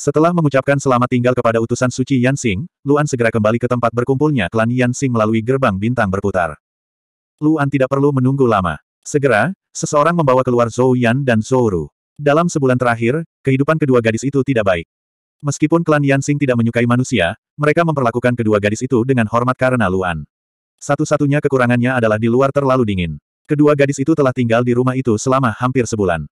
Setelah mengucapkan selamat tinggal kepada utusan suci Yan Xing, Luan segera kembali ke tempat berkumpulnya klan Yan Xing melalui gerbang bintang berputar. Luan tidak perlu menunggu lama. Segera, seseorang membawa keluar Zhou Yan dan Zhou Ru. Dalam sebulan terakhir, kehidupan kedua gadis itu tidak baik. Meskipun klan Yansing tidak menyukai manusia, mereka memperlakukan kedua gadis itu dengan hormat karena Luan. Satu-satunya kekurangannya adalah di luar terlalu dingin. Kedua gadis itu telah tinggal di rumah itu selama hampir sebulan.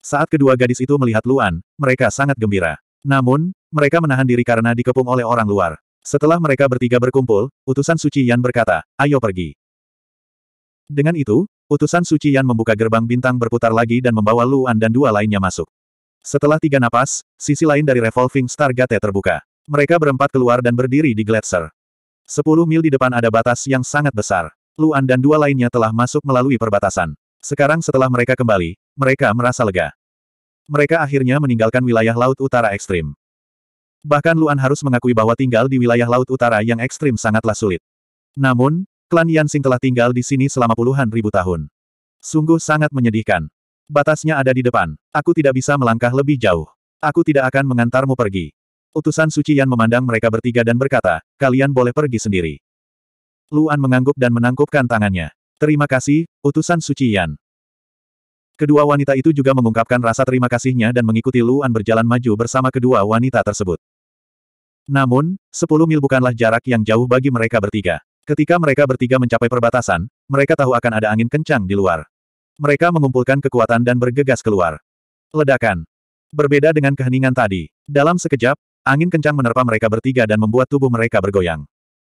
Saat kedua gadis itu melihat Luan, mereka sangat gembira. Namun, mereka menahan diri karena dikepung oleh orang luar. Setelah mereka bertiga berkumpul, utusan Suci Yan berkata, ayo pergi. Dengan itu, utusan Suci Yan membuka gerbang bintang berputar lagi dan membawa Luan dan dua lainnya masuk. Setelah tiga napas, sisi lain dari Revolving Star Gate terbuka. Mereka berempat keluar dan berdiri di gletser. Sepuluh mil di depan ada batas yang sangat besar. Luan dan dua lainnya telah masuk melalui perbatasan. Sekarang setelah mereka kembali, mereka merasa lega. Mereka akhirnya meninggalkan wilayah laut utara ekstrim. Bahkan Luan harus mengakui bahwa tinggal di wilayah laut utara yang ekstrim sangatlah sulit. Namun, klan Yansing telah tinggal di sini selama puluhan ribu tahun. Sungguh sangat menyedihkan. Batasnya ada di depan. Aku tidak bisa melangkah lebih jauh. Aku tidak akan mengantarmu pergi. Utusan Suci Yan memandang mereka bertiga dan berkata, kalian boleh pergi sendiri. Luan mengangguk dan menangkupkan tangannya. Terima kasih, utusan Suci Yan. Kedua wanita itu juga mengungkapkan rasa terima kasihnya dan mengikuti Luan berjalan maju bersama kedua wanita tersebut. Namun, sepuluh mil bukanlah jarak yang jauh bagi mereka bertiga. Ketika mereka bertiga mencapai perbatasan, mereka tahu akan ada angin kencang di luar. Mereka mengumpulkan kekuatan dan bergegas keluar. Ledakan. Berbeda dengan keheningan tadi. Dalam sekejap, angin kencang menerpa mereka bertiga dan membuat tubuh mereka bergoyang.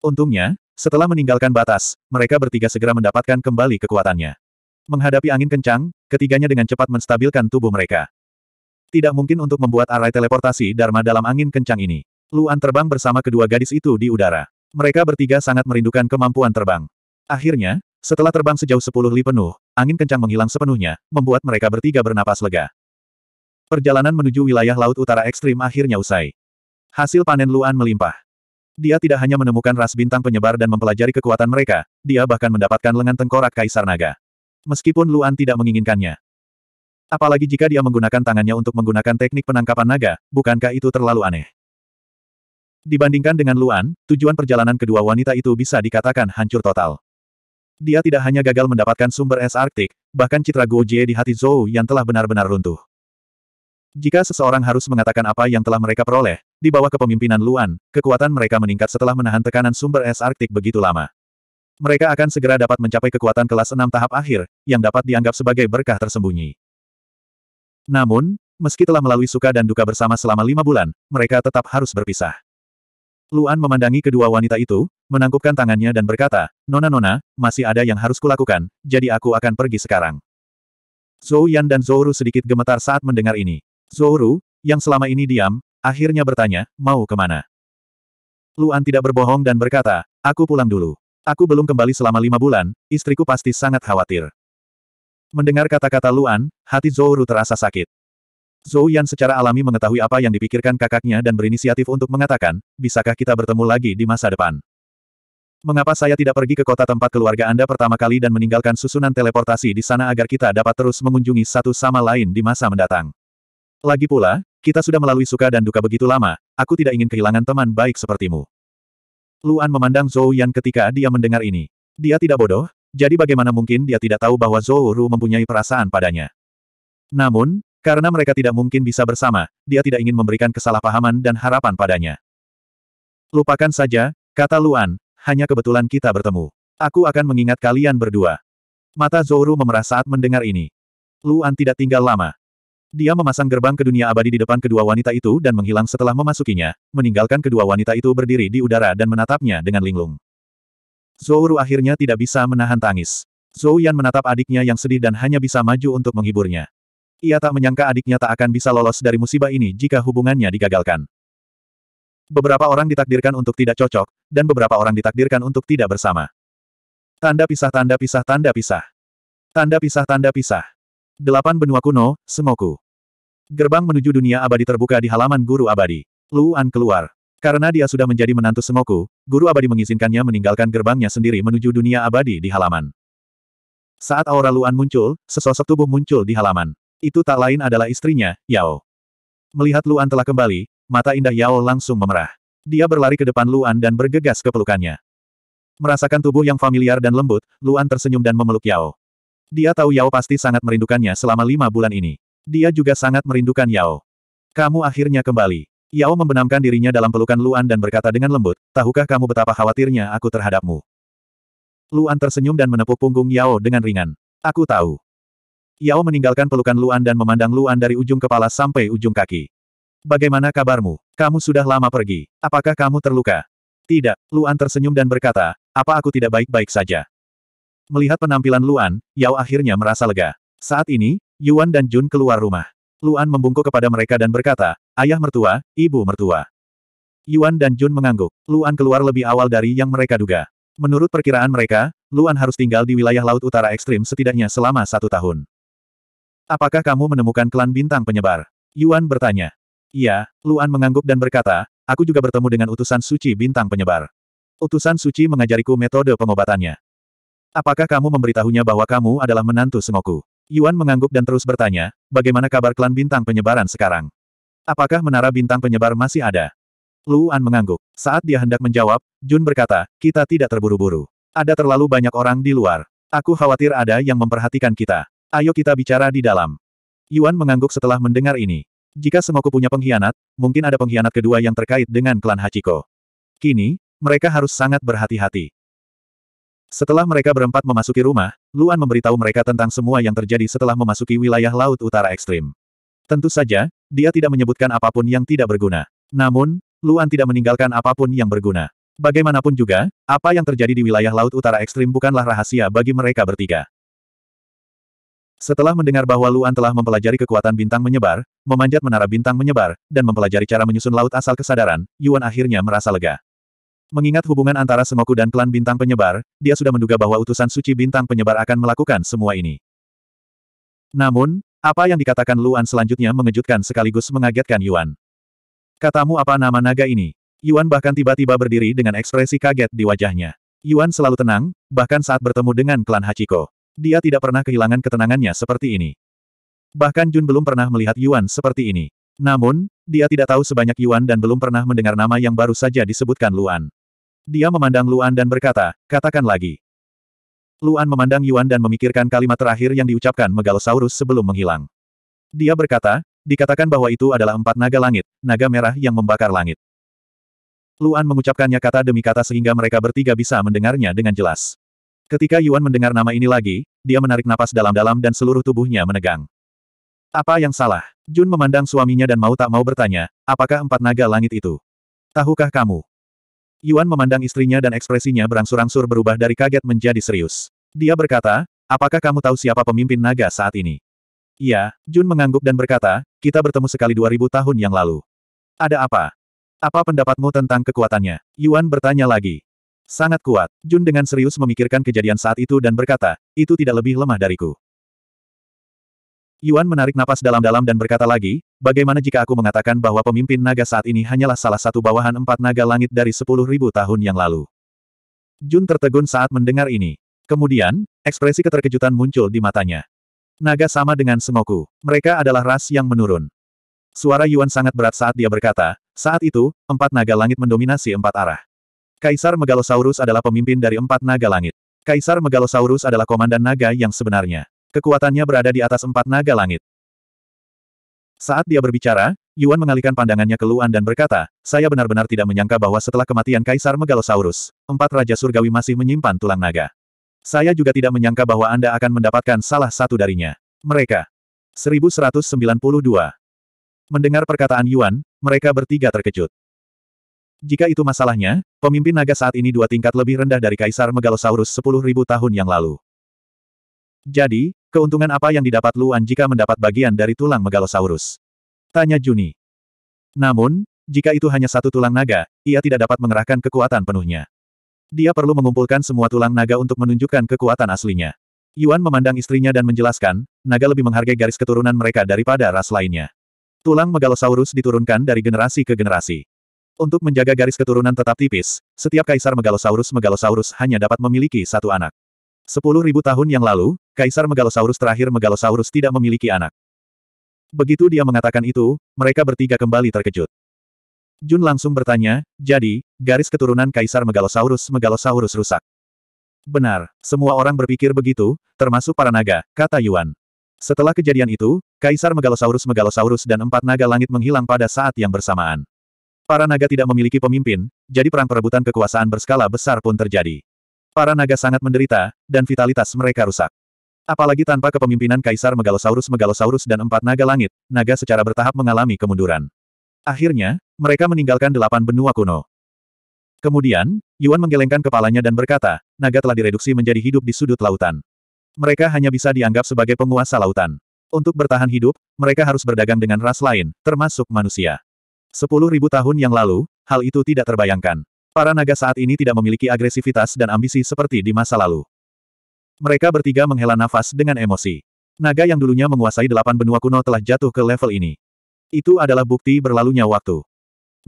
Untungnya, setelah meninggalkan batas, mereka bertiga segera mendapatkan kembali kekuatannya. Menghadapi angin kencang, ketiganya dengan cepat menstabilkan tubuh mereka. Tidak mungkin untuk membuat arai teleportasi Dharma dalam angin kencang ini. Luan terbang bersama kedua gadis itu di udara. Mereka bertiga sangat merindukan kemampuan terbang. Akhirnya, setelah terbang sejauh sepuluh li penuh, Angin kencang menghilang sepenuhnya, membuat mereka bertiga bernapas lega. Perjalanan menuju wilayah laut utara ekstrim akhirnya usai. Hasil panen Luan melimpah. Dia tidak hanya menemukan ras bintang penyebar dan mempelajari kekuatan mereka, dia bahkan mendapatkan lengan tengkorak Kaisar Naga. Meskipun Luan tidak menginginkannya. Apalagi jika dia menggunakan tangannya untuk menggunakan teknik penangkapan naga, bukankah itu terlalu aneh? Dibandingkan dengan Luan, tujuan perjalanan kedua wanita itu bisa dikatakan hancur total. Dia tidak hanya gagal mendapatkan sumber es Arktik, bahkan citra Guo di hati Zhou yang telah benar-benar runtuh. Jika seseorang harus mengatakan apa yang telah mereka peroleh, di bawah kepemimpinan Luan, kekuatan mereka meningkat setelah menahan tekanan sumber es Arktik begitu lama. Mereka akan segera dapat mencapai kekuatan kelas 6 tahap akhir, yang dapat dianggap sebagai berkah tersembunyi. Namun, meski telah melalui suka dan duka bersama selama lima bulan, mereka tetap harus berpisah. Luan memandangi kedua wanita itu, menangkupkan tangannya dan berkata, Nona-nona, masih ada yang harus kulakukan, jadi aku akan pergi sekarang. Zhou Yan dan Zhou Ru sedikit gemetar saat mendengar ini. Zhou Ru, yang selama ini diam, akhirnya bertanya, mau kemana? Luan tidak berbohong dan berkata, aku pulang dulu. Aku belum kembali selama lima bulan, istriku pasti sangat khawatir. Mendengar kata-kata Luan, hati Zhou Ru terasa sakit. Zhou Yan secara alami mengetahui apa yang dipikirkan kakaknya dan berinisiatif untuk mengatakan, bisakah kita bertemu lagi di masa depan? Mengapa saya tidak pergi ke kota tempat keluarga Anda pertama kali dan meninggalkan susunan teleportasi di sana agar kita dapat terus mengunjungi satu sama lain di masa mendatang? Lagi pula, kita sudah melalui suka dan duka begitu lama, aku tidak ingin kehilangan teman baik sepertimu. Luan memandang Zhou Yan ketika dia mendengar ini. Dia tidak bodoh, jadi bagaimana mungkin dia tidak tahu bahwa Zhou Ru mempunyai perasaan padanya. Namun, karena mereka tidak mungkin bisa bersama, dia tidak ingin memberikan kesalahpahaman dan harapan padanya. Lupakan saja, kata Luan, hanya kebetulan kita bertemu. Aku akan mengingat kalian berdua. Mata Zoro memerah saat mendengar ini. Luan tidak tinggal lama. Dia memasang gerbang ke dunia abadi di depan kedua wanita itu dan menghilang setelah memasukinya, meninggalkan kedua wanita itu berdiri di udara dan menatapnya dengan linglung. Zoro akhirnya tidak bisa menahan tangis. Zou Yan menatap adiknya yang sedih dan hanya bisa maju untuk menghiburnya. Ia tak menyangka adiknya tak akan bisa lolos dari musibah ini jika hubungannya digagalkan. Beberapa orang ditakdirkan untuk tidak cocok, dan beberapa orang ditakdirkan untuk tidak bersama. Tanda pisah tanda pisah tanda pisah. Tanda pisah tanda pisah. Delapan benua kuno, Semoku. Gerbang menuju dunia abadi terbuka di halaman guru abadi. Luan keluar. Karena dia sudah menjadi menantu Semoku, guru abadi mengizinkannya meninggalkan gerbangnya sendiri menuju dunia abadi di halaman. Saat aura Luan muncul, sesosok tubuh muncul di halaman. Itu tak lain adalah istrinya, Yao. Melihat Luan telah kembali, mata indah Yao langsung memerah. Dia berlari ke depan Luan dan bergegas ke pelukannya. Merasakan tubuh yang familiar dan lembut, Luan tersenyum dan memeluk Yao. Dia tahu Yao pasti sangat merindukannya selama lima bulan ini. Dia juga sangat merindukan Yao. Kamu akhirnya kembali. Yao membenamkan dirinya dalam pelukan Luan dan berkata dengan lembut, tahukah kamu betapa khawatirnya aku terhadapmu? Luan tersenyum dan menepuk punggung Yao dengan ringan. Aku tahu. Yao meninggalkan pelukan Luan dan memandang Luan dari ujung kepala sampai ujung kaki. Bagaimana kabarmu? Kamu sudah lama pergi. Apakah kamu terluka? Tidak, Luan tersenyum dan berkata, apa aku tidak baik-baik saja? Melihat penampilan Luan, Yao akhirnya merasa lega. Saat ini, Yuan dan Jun keluar rumah. Luan membungkuk kepada mereka dan berkata, ayah mertua, ibu mertua. Yuan dan Jun mengangguk. Luan keluar lebih awal dari yang mereka duga. Menurut perkiraan mereka, Luan harus tinggal di wilayah laut utara ekstrim setidaknya selama satu tahun. Apakah kamu menemukan klan bintang penyebar? Yuan bertanya. Iya, Luan mengangguk dan berkata, aku juga bertemu dengan utusan suci bintang penyebar. Utusan suci mengajariku metode pengobatannya. Apakah kamu memberitahunya bahwa kamu adalah menantu Sengoku? Yuan mengangguk dan terus bertanya, bagaimana kabar klan bintang penyebaran sekarang? Apakah menara bintang penyebar masih ada? Luan mengangguk. Saat dia hendak menjawab, Jun berkata, kita tidak terburu-buru. Ada terlalu banyak orang di luar. Aku khawatir ada yang memperhatikan kita. Ayo kita bicara di dalam. Yuan mengangguk setelah mendengar ini. Jika Sengoku punya pengkhianat, mungkin ada pengkhianat kedua yang terkait dengan klan Hachiko. Kini, mereka harus sangat berhati-hati. Setelah mereka berempat memasuki rumah, Luan memberitahu mereka tentang semua yang terjadi setelah memasuki wilayah Laut Utara Ekstrim. Tentu saja, dia tidak menyebutkan apapun yang tidak berguna. Namun, Luan tidak meninggalkan apapun yang berguna. Bagaimanapun juga, apa yang terjadi di wilayah Laut Utara Ekstrim bukanlah rahasia bagi mereka bertiga. Setelah mendengar bahwa Luan telah mempelajari kekuatan bintang menyebar, memanjat menara bintang menyebar, dan mempelajari cara menyusun laut asal kesadaran, Yuan akhirnya merasa lega. Mengingat hubungan antara Semoku dan klan bintang penyebar, dia sudah menduga bahwa utusan suci bintang penyebar akan melakukan semua ini. Namun, apa yang dikatakan Luan selanjutnya mengejutkan sekaligus mengagetkan Yuan. Katamu apa nama naga ini? Yuan bahkan tiba-tiba berdiri dengan ekspresi kaget di wajahnya. Yuan selalu tenang, bahkan saat bertemu dengan klan Hachiko. Dia tidak pernah kehilangan ketenangannya seperti ini. Bahkan Jun belum pernah melihat Yuan seperti ini. Namun, dia tidak tahu sebanyak Yuan dan belum pernah mendengar nama yang baru saja disebutkan Luan. Dia memandang Luan dan berkata, katakan lagi. Luan memandang Yuan dan memikirkan kalimat terakhir yang diucapkan Megalosaurus sebelum menghilang. Dia berkata, dikatakan bahwa itu adalah empat naga langit, naga merah yang membakar langit. Luan mengucapkannya kata demi kata sehingga mereka bertiga bisa mendengarnya dengan jelas. Ketika Yuan mendengar nama ini lagi, dia menarik napas dalam-dalam dan seluruh tubuhnya menegang. Apa yang salah? Jun memandang suaminya dan mau tak mau bertanya, apakah empat naga langit itu? Tahukah kamu? Yuan memandang istrinya dan ekspresinya berangsur-angsur berubah dari kaget menjadi serius. Dia berkata, apakah kamu tahu siapa pemimpin naga saat ini? Iya, Jun mengangguk dan berkata, kita bertemu sekali 2000 tahun yang lalu. Ada apa? Apa pendapatmu tentang kekuatannya? Yuan bertanya lagi. Sangat kuat. Jun dengan serius memikirkan kejadian saat itu dan berkata, itu tidak lebih lemah dariku. Yuan menarik napas dalam-dalam dan berkata lagi, bagaimana jika aku mengatakan bahwa pemimpin naga saat ini hanyalah salah satu bawahan empat naga langit dari sepuluh ribu tahun yang lalu. Jun tertegun saat mendengar ini. Kemudian, ekspresi keterkejutan muncul di matanya. Naga sama dengan Sengoku. Mereka adalah ras yang menurun. Suara Yuan sangat berat saat dia berkata, saat itu, empat naga langit mendominasi empat arah. Kaisar Megalosaurus adalah pemimpin dari empat naga langit. Kaisar Megalosaurus adalah komandan naga yang sebenarnya. Kekuatannya berada di atas empat naga langit. Saat dia berbicara, Yuan mengalihkan pandangannya ke Luan dan berkata, saya benar-benar tidak menyangka bahwa setelah kematian Kaisar Megalosaurus, empat Raja Surgawi masih menyimpan tulang naga. Saya juga tidak menyangka bahwa Anda akan mendapatkan salah satu darinya. Mereka. 1192. Mendengar perkataan Yuan, mereka bertiga terkejut. Jika itu masalahnya, pemimpin naga saat ini dua tingkat lebih rendah dari Kaisar Megalosaurus 10.000 tahun yang lalu. Jadi, keuntungan apa yang didapat Luan jika mendapat bagian dari tulang Megalosaurus? Tanya Juni. Namun, jika itu hanya satu tulang naga, ia tidak dapat mengerahkan kekuatan penuhnya. Dia perlu mengumpulkan semua tulang naga untuk menunjukkan kekuatan aslinya. Yuan memandang istrinya dan menjelaskan, naga lebih menghargai garis keturunan mereka daripada ras lainnya. Tulang megalosaurus diturunkan dari generasi ke generasi. Untuk menjaga garis keturunan tetap tipis, setiap kaisar Megalosaurus-Megalosaurus hanya dapat memiliki satu anak. Sepuluh ribu tahun yang lalu, kaisar Megalosaurus terakhir Megalosaurus tidak memiliki anak. Begitu dia mengatakan itu, mereka bertiga kembali terkejut. Jun langsung bertanya, jadi, garis keturunan kaisar Megalosaurus-Megalosaurus rusak. Benar, semua orang berpikir begitu, termasuk para naga, kata Yuan. Setelah kejadian itu, Kaisar Megalosaurus Megalosaurus dan empat naga langit menghilang pada saat yang bersamaan. Para naga tidak memiliki pemimpin, jadi perang perebutan kekuasaan berskala besar pun terjadi. Para naga sangat menderita, dan vitalitas mereka rusak. Apalagi tanpa kepemimpinan Kaisar Megalosaurus Megalosaurus dan empat naga langit, naga secara bertahap mengalami kemunduran. Akhirnya, mereka meninggalkan delapan benua kuno. Kemudian, Yuan menggelengkan kepalanya dan berkata, naga telah direduksi menjadi hidup di sudut lautan. Mereka hanya bisa dianggap sebagai penguasa lautan. Untuk bertahan hidup, mereka harus berdagang dengan ras lain, termasuk manusia. Sepuluh ribu tahun yang lalu, hal itu tidak terbayangkan. Para naga saat ini tidak memiliki agresivitas dan ambisi seperti di masa lalu. Mereka bertiga menghela nafas dengan emosi. Naga yang dulunya menguasai delapan benua kuno telah jatuh ke level ini. Itu adalah bukti berlalunya waktu.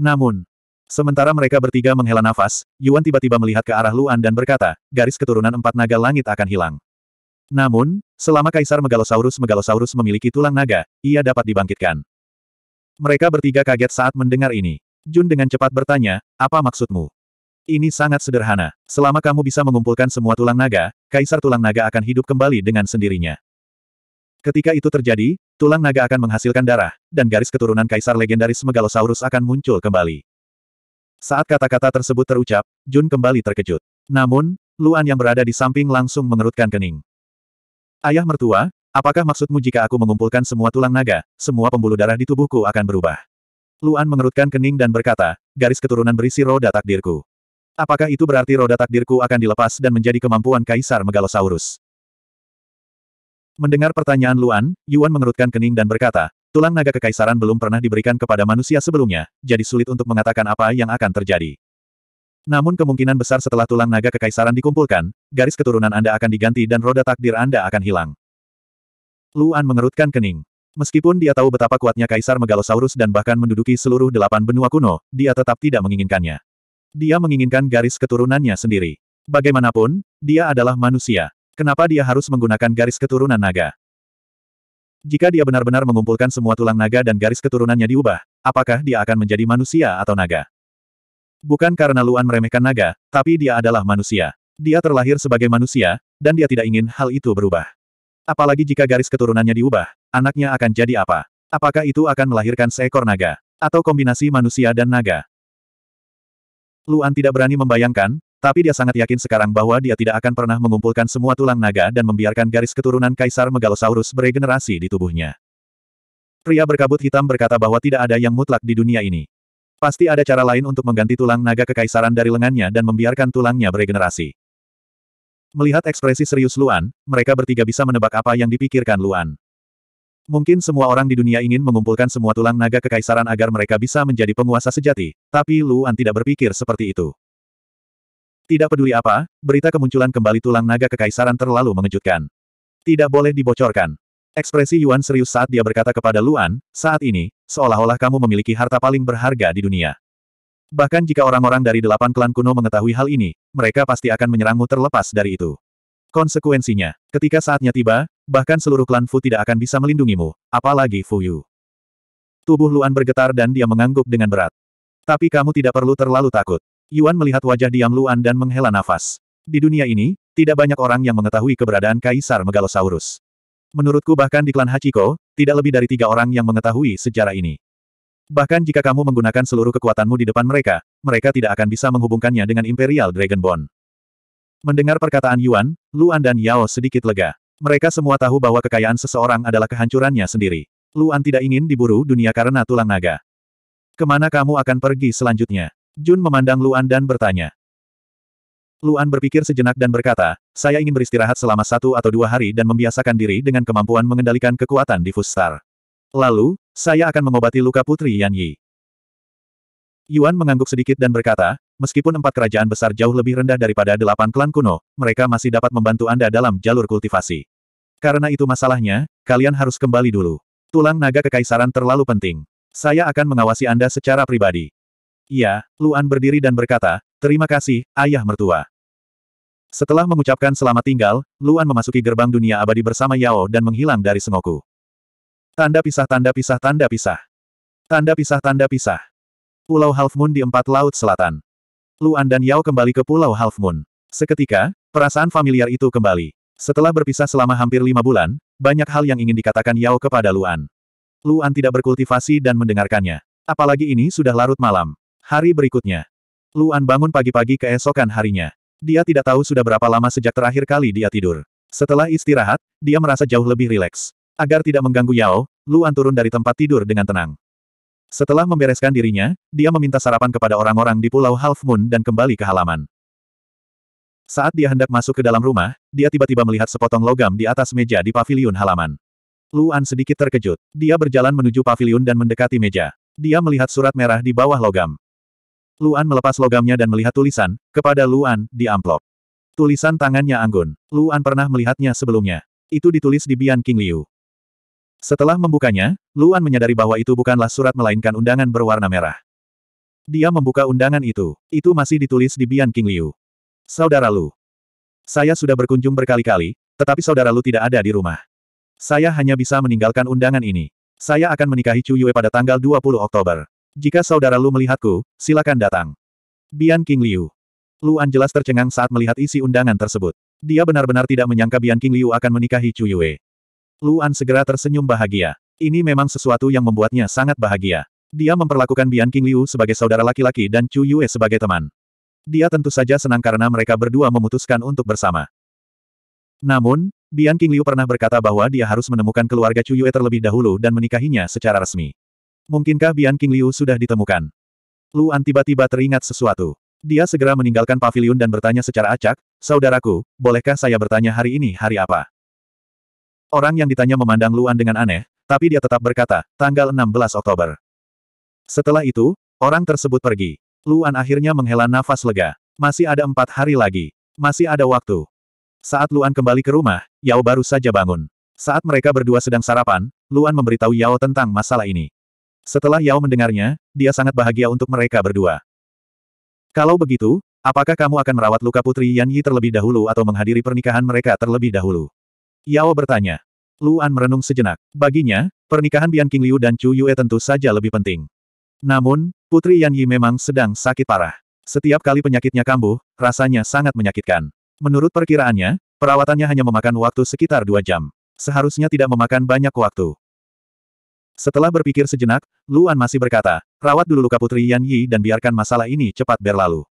Namun, sementara mereka bertiga menghela nafas, Yuan tiba-tiba melihat ke arah Luan dan berkata, garis keturunan empat naga langit akan hilang. Namun, selama Kaisar Megalosaurus Megalosaurus memiliki tulang naga, ia dapat dibangkitkan. Mereka bertiga kaget saat mendengar ini. Jun dengan cepat bertanya, apa maksudmu? Ini sangat sederhana. Selama kamu bisa mengumpulkan semua tulang naga, kaisar tulang naga akan hidup kembali dengan sendirinya. Ketika itu terjadi, tulang naga akan menghasilkan darah, dan garis keturunan kaisar legendaris Megalosaurus akan muncul kembali. Saat kata-kata tersebut terucap, Jun kembali terkejut. Namun, Luan yang berada di samping langsung mengerutkan kening. Ayah mertua, Apakah maksudmu jika aku mengumpulkan semua tulang naga, semua pembuluh darah di tubuhku akan berubah? Luan mengerutkan kening dan berkata, garis keturunan berisi roda takdirku. Apakah itu berarti roda takdirku akan dilepas dan menjadi kemampuan Kaisar Megalosaurus? Mendengar pertanyaan Luan, Yuan mengerutkan kening dan berkata, tulang naga kekaisaran belum pernah diberikan kepada manusia sebelumnya, jadi sulit untuk mengatakan apa yang akan terjadi. Namun kemungkinan besar setelah tulang naga kekaisaran dikumpulkan, garis keturunan Anda akan diganti dan roda takdir Anda akan hilang. Luan mengerutkan kening. Meskipun dia tahu betapa kuatnya Kaisar Megalosaurus dan bahkan menduduki seluruh delapan benua kuno, dia tetap tidak menginginkannya. Dia menginginkan garis keturunannya sendiri. Bagaimanapun, dia adalah manusia. Kenapa dia harus menggunakan garis keturunan naga? Jika dia benar-benar mengumpulkan semua tulang naga dan garis keturunannya diubah, apakah dia akan menjadi manusia atau naga? Bukan karena Luan meremehkan naga, tapi dia adalah manusia. Dia terlahir sebagai manusia, dan dia tidak ingin hal itu berubah. Apalagi jika garis keturunannya diubah, anaknya akan jadi apa? Apakah itu akan melahirkan seekor naga? Atau kombinasi manusia dan naga? Luan tidak berani membayangkan, tapi dia sangat yakin sekarang bahwa dia tidak akan pernah mengumpulkan semua tulang naga dan membiarkan garis keturunan Kaisar Megalosaurus beregenerasi di tubuhnya. Pria berkabut hitam berkata bahwa tidak ada yang mutlak di dunia ini. Pasti ada cara lain untuk mengganti tulang naga kekaisaran dari lengannya dan membiarkan tulangnya beregenerasi. Melihat ekspresi serius Luan, mereka bertiga bisa menebak apa yang dipikirkan Luan. Mungkin semua orang di dunia ingin mengumpulkan semua tulang naga kekaisaran agar mereka bisa menjadi penguasa sejati, tapi Luan tidak berpikir seperti itu. Tidak peduli apa, berita kemunculan kembali tulang naga kekaisaran terlalu mengejutkan. Tidak boleh dibocorkan. Ekspresi Yuan serius saat dia berkata kepada Luan, saat ini, seolah-olah kamu memiliki harta paling berharga di dunia. Bahkan jika orang-orang dari delapan klan kuno mengetahui hal ini, mereka pasti akan menyerangmu terlepas dari itu. Konsekuensinya, ketika saatnya tiba, bahkan seluruh klan Fu tidak akan bisa melindungimu, apalagi Fu Yu. Tubuh Luan bergetar dan dia mengangguk dengan berat. Tapi kamu tidak perlu terlalu takut. Yuan melihat wajah diam Luan dan menghela nafas. Di dunia ini, tidak banyak orang yang mengetahui keberadaan Kaisar Megalosaurus. Menurutku bahkan di klan Hachiko, tidak lebih dari tiga orang yang mengetahui sejarah ini. Bahkan jika kamu menggunakan seluruh kekuatanmu di depan mereka, mereka tidak akan bisa menghubungkannya dengan Imperial Dragonborn. Mendengar perkataan Yuan, Luan dan Yao sedikit lega. Mereka semua tahu bahwa kekayaan seseorang adalah kehancurannya sendiri. Luan tidak ingin diburu dunia karena tulang naga. Kemana kamu akan pergi selanjutnya? Jun memandang Luan dan bertanya. Luan berpikir sejenak dan berkata, saya ingin beristirahat selama satu atau dua hari dan membiasakan diri dengan kemampuan mengendalikan kekuatan di Fustar. Lalu, saya akan mengobati luka Putri Yan Yi. Yuan mengangguk sedikit dan berkata, meskipun empat kerajaan besar jauh lebih rendah daripada delapan klan kuno, mereka masih dapat membantu Anda dalam jalur kultivasi. Karena itu masalahnya, kalian harus kembali dulu. Tulang naga kekaisaran terlalu penting. Saya akan mengawasi Anda secara pribadi. Iya, Luan berdiri dan berkata, terima kasih, ayah mertua. Setelah mengucapkan selamat tinggal, Luan memasuki gerbang dunia abadi bersama Yao dan menghilang dari Sengoku. Tanda pisah tanda pisah tanda pisah. Tanda pisah tanda pisah. Pulau Half Moon di empat laut selatan. Luan dan Yao kembali ke Pulau Half Moon. Seketika, perasaan familiar itu kembali. Setelah berpisah selama hampir lima bulan, banyak hal yang ingin dikatakan Yao kepada Luan. Luan tidak berkultivasi dan mendengarkannya. Apalagi ini sudah larut malam. Hari berikutnya. Luan bangun pagi-pagi keesokan harinya. Dia tidak tahu sudah berapa lama sejak terakhir kali dia tidur. Setelah istirahat, dia merasa jauh lebih rileks. Agar tidak mengganggu Yao, Luan turun dari tempat tidur dengan tenang. Setelah membereskan dirinya, dia meminta sarapan kepada orang-orang di Pulau Half Moon dan kembali ke halaman. Saat dia hendak masuk ke dalam rumah, dia tiba-tiba melihat sepotong logam di atas meja di pavilion halaman. Luan sedikit terkejut. Dia berjalan menuju pavilion dan mendekati meja. Dia melihat surat merah di bawah logam. Luan melepas logamnya dan melihat tulisan, kepada Luan, di amplop. Tulisan tangannya anggun. Luan pernah melihatnya sebelumnya. Itu ditulis di Bian King Liu. Setelah membukanya, Luan menyadari bahwa itu bukanlah surat melainkan undangan berwarna merah. Dia membuka undangan itu. Itu masih ditulis di Bian King Liu. Saudara Lu. Saya sudah berkunjung berkali-kali, tetapi saudara Lu tidak ada di rumah. Saya hanya bisa meninggalkan undangan ini. Saya akan menikahi Chu Yue pada tanggal 20 Oktober. Jika saudara Lu melihatku, silakan datang. Bian King Liu. Luan jelas tercengang saat melihat isi undangan tersebut. Dia benar-benar tidak menyangka Bian King Liu akan menikahi Chu Yue. Luan segera tersenyum bahagia. Ini memang sesuatu yang membuatnya sangat bahagia. Dia memperlakukan Bian King Liu sebagai saudara laki-laki dan Chu Yue sebagai teman. Dia tentu saja senang karena mereka berdua memutuskan untuk bersama. Namun, Bian King Liu pernah berkata bahwa dia harus menemukan keluarga Chu Yue terlebih dahulu dan menikahinya secara resmi. Mungkinkah Bian King Liu sudah ditemukan? Luan tiba-tiba teringat sesuatu. Dia segera meninggalkan pavilion dan bertanya secara acak, Saudaraku, bolehkah saya bertanya hari ini hari apa? Orang yang ditanya memandang Luan dengan aneh, tapi dia tetap berkata, tanggal 16 Oktober. Setelah itu, orang tersebut pergi. Luan akhirnya menghela nafas lega. Masih ada empat hari lagi. Masih ada waktu. Saat Luan kembali ke rumah, Yao baru saja bangun. Saat mereka berdua sedang sarapan, Luan memberitahu Yao tentang masalah ini. Setelah Yao mendengarnya, dia sangat bahagia untuk mereka berdua. Kalau begitu, apakah kamu akan merawat luka putri Yan Yi terlebih dahulu atau menghadiri pernikahan mereka terlebih dahulu? Yao bertanya. Luan merenung sejenak. Baginya, pernikahan Bian King Liu dan Chu Yue tentu saja lebih penting. Namun, Putri Yan Yi memang sedang sakit parah. Setiap kali penyakitnya kambuh, rasanya sangat menyakitkan. Menurut perkiraannya, perawatannya hanya memakan waktu sekitar dua jam. Seharusnya tidak memakan banyak waktu. Setelah berpikir sejenak, Luan masih berkata, rawat dulu luka Putri Yan Yi dan biarkan masalah ini cepat berlalu.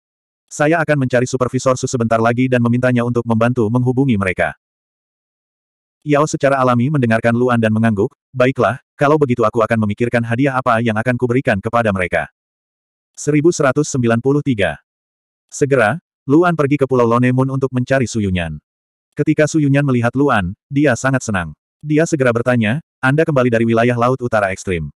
Saya akan mencari supervisor sebentar lagi dan memintanya untuk membantu menghubungi mereka. Yao secara alami mendengarkan Luan dan mengangguk, baiklah, kalau begitu aku akan memikirkan hadiah apa yang akan kuberikan kepada mereka. 1193 Segera, Luan pergi ke Pulau Lonemun untuk mencari Suyunyan. Ketika Suyunyan melihat Luan, dia sangat senang. Dia segera bertanya, Anda kembali dari wilayah Laut Utara Ekstrim.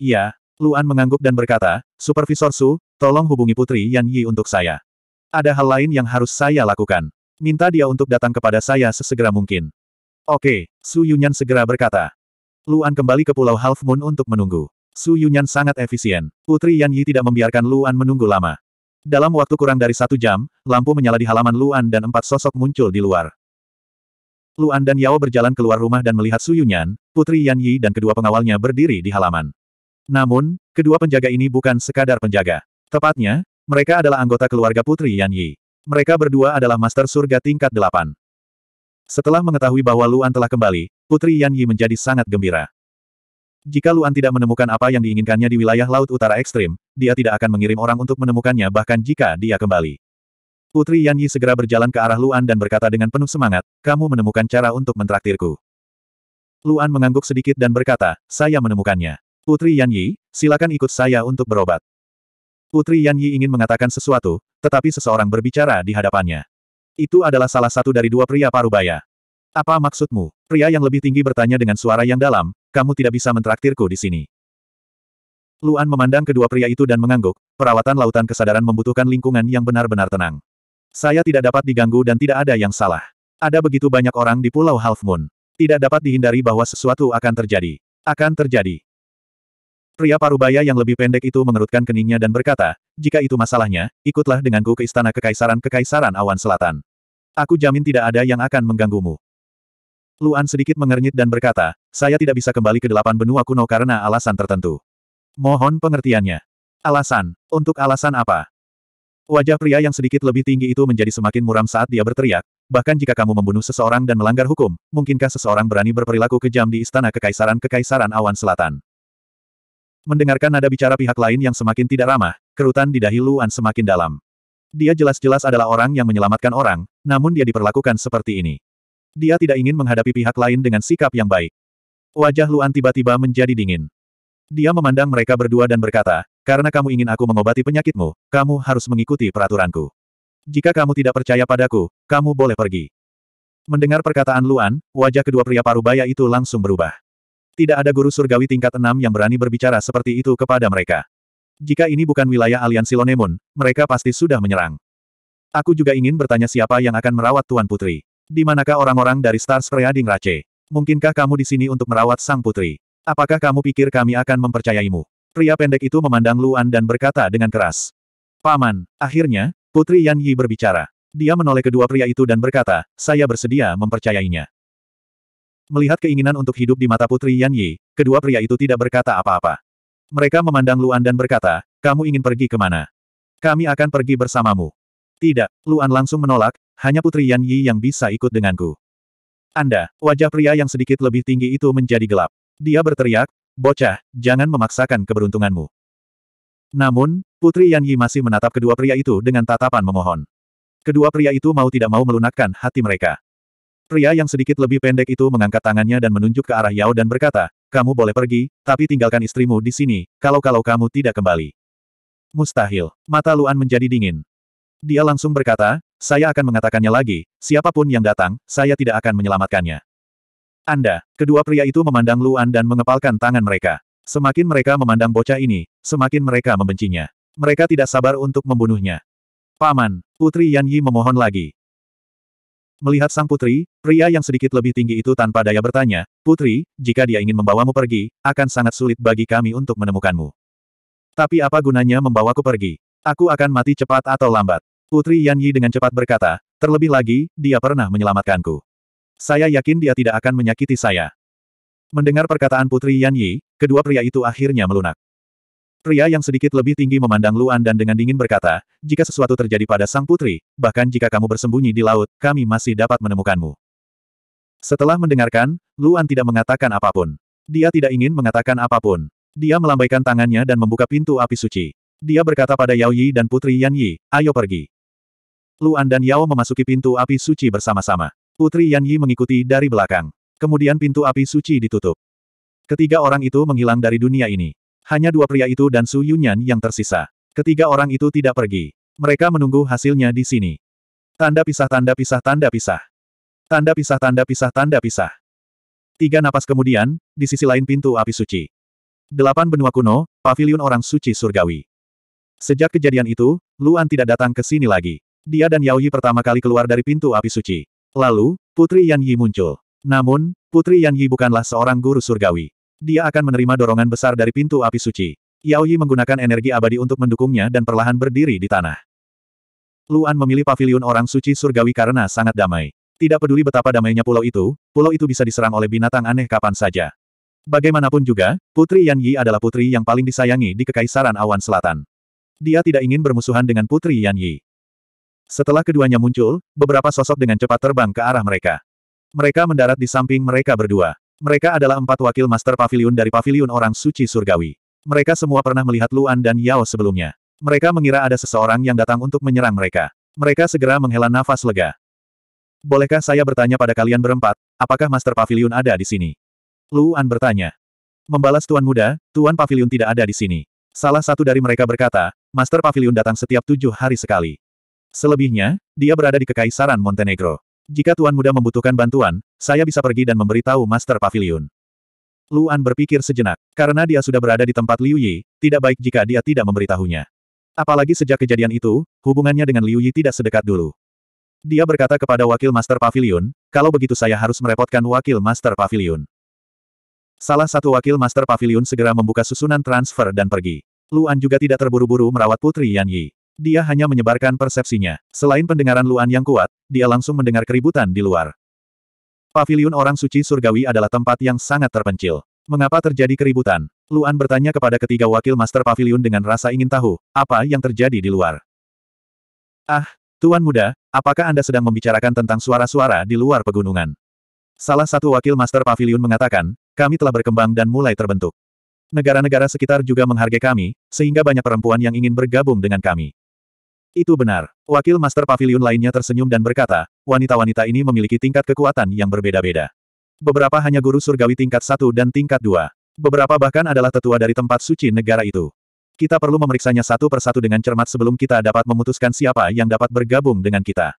Iya, Luan mengangguk dan berkata, Supervisor Su, tolong hubungi Putri Yan Yi untuk saya. Ada hal lain yang harus saya lakukan. Minta dia untuk datang kepada saya sesegera mungkin. Oke, Su Yunyan segera berkata. Luan kembali ke Pulau Half Moon untuk menunggu. Su Yunyan sangat efisien. Putri Yan Yi tidak membiarkan Luan menunggu lama. Dalam waktu kurang dari satu jam, lampu menyala di halaman Luan dan empat sosok muncul di luar. Luan dan Yao berjalan keluar rumah dan melihat Su Yunyan, Putri Yan Yi dan kedua pengawalnya berdiri di halaman. Namun, kedua penjaga ini bukan sekadar penjaga. Tepatnya, mereka adalah anggota keluarga Putri Yan Yi. Mereka berdua adalah Master Surga tingkat delapan. Setelah mengetahui bahwa Luan telah kembali, Putri Yan Yi menjadi sangat gembira. Jika Luan tidak menemukan apa yang diinginkannya di wilayah Laut Utara Ekstrim, dia tidak akan mengirim orang untuk menemukannya bahkan jika dia kembali. Putri Yan Yi segera berjalan ke arah Luan dan berkata dengan penuh semangat, kamu menemukan cara untuk mentraktirku. Luan mengangguk sedikit dan berkata, saya menemukannya. Putri Yan Yi, silakan ikut saya untuk berobat. Putri Yan Yi ingin mengatakan sesuatu, tetapi seseorang berbicara di hadapannya. Itu adalah salah satu dari dua pria parubaya. Apa maksudmu? Pria yang lebih tinggi bertanya dengan suara yang dalam, kamu tidak bisa mentraktirku di sini. Luan memandang kedua pria itu dan mengangguk, perawatan lautan kesadaran membutuhkan lingkungan yang benar-benar tenang. Saya tidak dapat diganggu dan tidak ada yang salah. Ada begitu banyak orang di Pulau Half Moon. Tidak dapat dihindari bahwa sesuatu akan terjadi. Akan terjadi. Pria parubaya yang lebih pendek itu mengerutkan keningnya dan berkata, jika itu masalahnya, ikutlah denganku ke istana kekaisaran Kekaisaran Awan Selatan. Aku jamin tidak ada yang akan mengganggumu. Luan sedikit mengernyit dan berkata, saya tidak bisa kembali ke delapan benua kuno karena alasan tertentu. Mohon pengertiannya. Alasan? Untuk alasan apa? Wajah pria yang sedikit lebih tinggi itu menjadi semakin muram saat dia berteriak, bahkan jika kamu membunuh seseorang dan melanggar hukum, mungkinkah seseorang berani berperilaku kejam di istana kekaisaran Kekaisaran Awan Selatan? Mendengarkan nada bicara pihak lain yang semakin tidak ramah, kerutan di dahi Luan semakin dalam. Dia jelas-jelas adalah orang yang menyelamatkan orang, namun dia diperlakukan seperti ini. Dia tidak ingin menghadapi pihak lain dengan sikap yang baik. Wajah Luan tiba-tiba menjadi dingin. Dia memandang mereka berdua dan berkata, karena kamu ingin aku mengobati penyakitmu, kamu harus mengikuti peraturanku. Jika kamu tidak percaya padaku, kamu boleh pergi. Mendengar perkataan Luan, wajah kedua pria parubaya itu langsung berubah. Tidak ada guru surgawi tingkat enam yang berani berbicara seperti itu kepada mereka. Jika ini bukan wilayah aliansi Lonemon, mereka pasti sudah menyerang. Aku juga ingin bertanya siapa yang akan merawat Tuan Putri. Di manakah orang-orang dari Stars Preading Rache? Mungkinkah kamu di sini untuk merawat Sang Putri? Apakah kamu pikir kami akan mempercayaimu? Pria pendek itu memandang Luan dan berkata dengan keras. Paman, akhirnya, Putri Yan Yi berbicara. Dia menoleh kedua pria itu dan berkata, saya bersedia mempercayainya. Melihat keinginan untuk hidup di mata Putri Yan Yi, kedua pria itu tidak berkata apa-apa. Mereka memandang Luan dan berkata, kamu ingin pergi kemana? Kami akan pergi bersamamu. Tidak, Luan langsung menolak, hanya Putri Yan Yi yang bisa ikut denganku. Anda, wajah pria yang sedikit lebih tinggi itu menjadi gelap. Dia berteriak, bocah, jangan memaksakan keberuntunganmu. Namun, Putri Yan Yi masih menatap kedua pria itu dengan tatapan memohon. Kedua pria itu mau tidak mau melunakkan hati mereka. Pria yang sedikit lebih pendek itu mengangkat tangannya dan menunjuk ke arah Yao dan berkata, kamu boleh pergi, tapi tinggalkan istrimu di sini, kalau-kalau kamu tidak kembali. Mustahil. Mata Luan menjadi dingin. Dia langsung berkata, saya akan mengatakannya lagi, siapapun yang datang, saya tidak akan menyelamatkannya. Anda, kedua pria itu memandang Luan dan mengepalkan tangan mereka. Semakin mereka memandang bocah ini, semakin mereka membencinya. Mereka tidak sabar untuk membunuhnya. Paman, Putri Yan Yi memohon lagi. Melihat sang putri, pria yang sedikit lebih tinggi itu tanpa daya bertanya, Putri, jika dia ingin membawamu pergi, akan sangat sulit bagi kami untuk menemukanmu. Tapi apa gunanya membawaku pergi? Aku akan mati cepat atau lambat. Putri Yan Yi dengan cepat berkata, terlebih lagi, dia pernah menyelamatkanku. Saya yakin dia tidak akan menyakiti saya. Mendengar perkataan Putri Yan Yi, kedua pria itu akhirnya melunak. Pria yang sedikit lebih tinggi memandang Luan dan dengan dingin berkata, jika sesuatu terjadi pada sang putri, bahkan jika kamu bersembunyi di laut, kami masih dapat menemukanmu. Setelah mendengarkan, Luan tidak mengatakan apapun. Dia tidak ingin mengatakan apapun. Dia melambaikan tangannya dan membuka pintu api suci. Dia berkata pada Yao Yi dan Putri Yan Yi, ayo pergi. Luan dan Yao memasuki pintu api suci bersama-sama. Putri Yan Yi mengikuti dari belakang. Kemudian pintu api suci ditutup. Ketiga orang itu menghilang dari dunia ini. Hanya dua pria itu dan Su Yunyan yang tersisa. Ketiga orang itu tidak pergi. Mereka menunggu hasilnya di sini. Tanda pisah tanda pisah tanda pisah. Tanda pisah tanda pisah tanda pisah. Tiga napas kemudian, di sisi lain pintu api suci. Delapan benua kuno, pavilion orang suci surgawi. Sejak kejadian itu, Luan tidak datang ke sini lagi. Dia dan Yao Yi pertama kali keluar dari pintu api suci. Lalu, Putri Yan Yi muncul. Namun, Putri Yan Yi bukanlah seorang guru surgawi. Dia akan menerima dorongan besar dari pintu api suci. Yao Yi menggunakan energi abadi untuk mendukungnya dan perlahan berdiri di tanah. Luan memilih paviliun orang suci surgawi karena sangat damai. Tidak peduli betapa damainya pulau itu, pulau itu bisa diserang oleh binatang aneh kapan saja. Bagaimanapun juga, Putri Yan Yi adalah putri yang paling disayangi di Kekaisaran Awan Selatan. Dia tidak ingin bermusuhan dengan Putri Yan Yi. Setelah keduanya muncul, beberapa sosok dengan cepat terbang ke arah mereka. Mereka mendarat di samping mereka berdua. Mereka adalah empat wakil Master Pavilion dari Pavilion Orang Suci Surgawi. Mereka semua pernah melihat Luan dan Yao sebelumnya. Mereka mengira ada seseorang yang datang untuk menyerang mereka. Mereka segera menghela nafas lega. Bolehkah saya bertanya pada kalian berempat, apakah Master Pavilion ada di sini? Luan bertanya. Membalas Tuan Muda, Tuan Pavilion tidak ada di sini. Salah satu dari mereka berkata, Master Pavilion datang setiap tujuh hari sekali. Selebihnya, dia berada di Kekaisaran Montenegro. Jika Tuan Muda membutuhkan bantuan, saya bisa pergi dan memberitahu Master Pavilion. Luan berpikir sejenak. Karena dia sudah berada di tempat Liu Yi, tidak baik jika dia tidak memberitahunya. Apalagi sejak kejadian itu, hubungannya dengan Liu Yi tidak sedekat dulu. Dia berkata kepada Wakil Master Pavilion, kalau begitu saya harus merepotkan Wakil Master Pavilion. Salah satu Wakil Master Pavilion segera membuka susunan transfer dan pergi. Luan juga tidak terburu-buru merawat Putri Yan Yi. Dia hanya menyebarkan persepsinya. Selain pendengaran Luan yang kuat, dia langsung mendengar keributan di luar. Paviliun orang suci surgawi adalah tempat yang sangat terpencil. Mengapa terjadi keributan? Luan bertanya kepada ketiga wakil master pavilion dengan rasa ingin tahu, apa yang terjadi di luar. Ah, Tuan muda, apakah Anda sedang membicarakan tentang suara-suara di luar pegunungan? Salah satu wakil master pavilion mengatakan, kami telah berkembang dan mulai terbentuk. Negara-negara sekitar juga menghargai kami, sehingga banyak perempuan yang ingin bergabung dengan kami. Itu benar. Wakil Master Pavilion lainnya tersenyum dan berkata, wanita-wanita ini memiliki tingkat kekuatan yang berbeda-beda. Beberapa hanya guru surgawi tingkat 1 dan tingkat 2. Beberapa bahkan adalah tetua dari tempat suci negara itu. Kita perlu memeriksanya satu persatu dengan cermat sebelum kita dapat memutuskan siapa yang dapat bergabung dengan kita.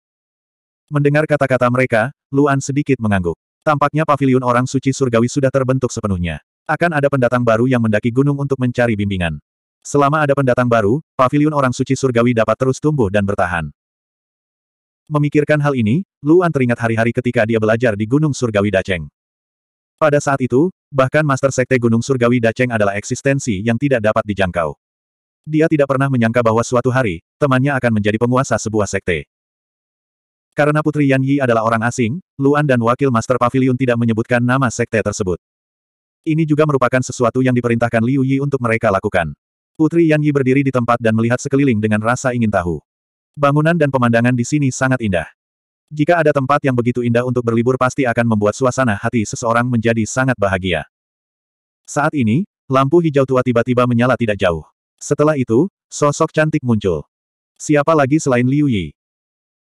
Mendengar kata-kata mereka, Luan sedikit mengangguk. Tampaknya pavilion orang suci surgawi sudah terbentuk sepenuhnya. Akan ada pendatang baru yang mendaki gunung untuk mencari bimbingan. Selama ada pendatang baru, pavilion orang suci surgawi dapat terus tumbuh dan bertahan. Memikirkan hal ini, Luan teringat hari-hari ketika dia belajar di Gunung Surgawi Daceng. Pada saat itu, bahkan Master Sekte Gunung Surgawi Daceng adalah eksistensi yang tidak dapat dijangkau. Dia tidak pernah menyangka bahwa suatu hari, temannya akan menjadi penguasa sebuah sekte. Karena Putri Yan Yi adalah orang asing, Luan dan Wakil Master Pavilion tidak menyebutkan nama sekte tersebut. Ini juga merupakan sesuatu yang diperintahkan Liu Yi untuk mereka lakukan. Putri Yan Yi berdiri di tempat dan melihat sekeliling dengan rasa ingin tahu. Bangunan dan pemandangan di sini sangat indah. Jika ada tempat yang begitu indah untuk berlibur pasti akan membuat suasana hati seseorang menjadi sangat bahagia. Saat ini, lampu hijau tua tiba-tiba menyala tidak jauh. Setelah itu, sosok cantik muncul. Siapa lagi selain Liu Yi?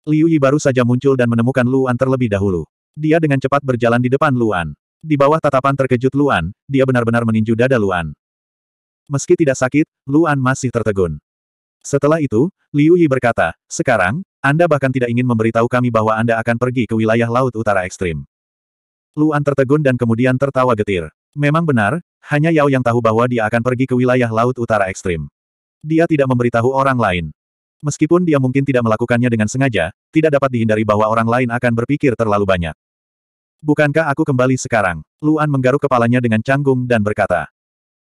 Liu Yi baru saja muncul dan menemukan Luan terlebih dahulu. Dia dengan cepat berjalan di depan Luan. Di bawah tatapan terkejut Luan, dia benar-benar meninju dada Luan. Meski tidak sakit, Luan masih tertegun. Setelah itu, Liu Yi berkata, sekarang, Anda bahkan tidak ingin memberitahu kami bahwa Anda akan pergi ke wilayah Laut Utara Ekstrim. Luan tertegun dan kemudian tertawa getir. Memang benar, hanya Yao yang tahu bahwa dia akan pergi ke wilayah Laut Utara Ekstrim. Dia tidak memberitahu orang lain. Meskipun dia mungkin tidak melakukannya dengan sengaja, tidak dapat dihindari bahwa orang lain akan berpikir terlalu banyak. Bukankah aku kembali sekarang? Luan menggaruk kepalanya dengan canggung dan berkata.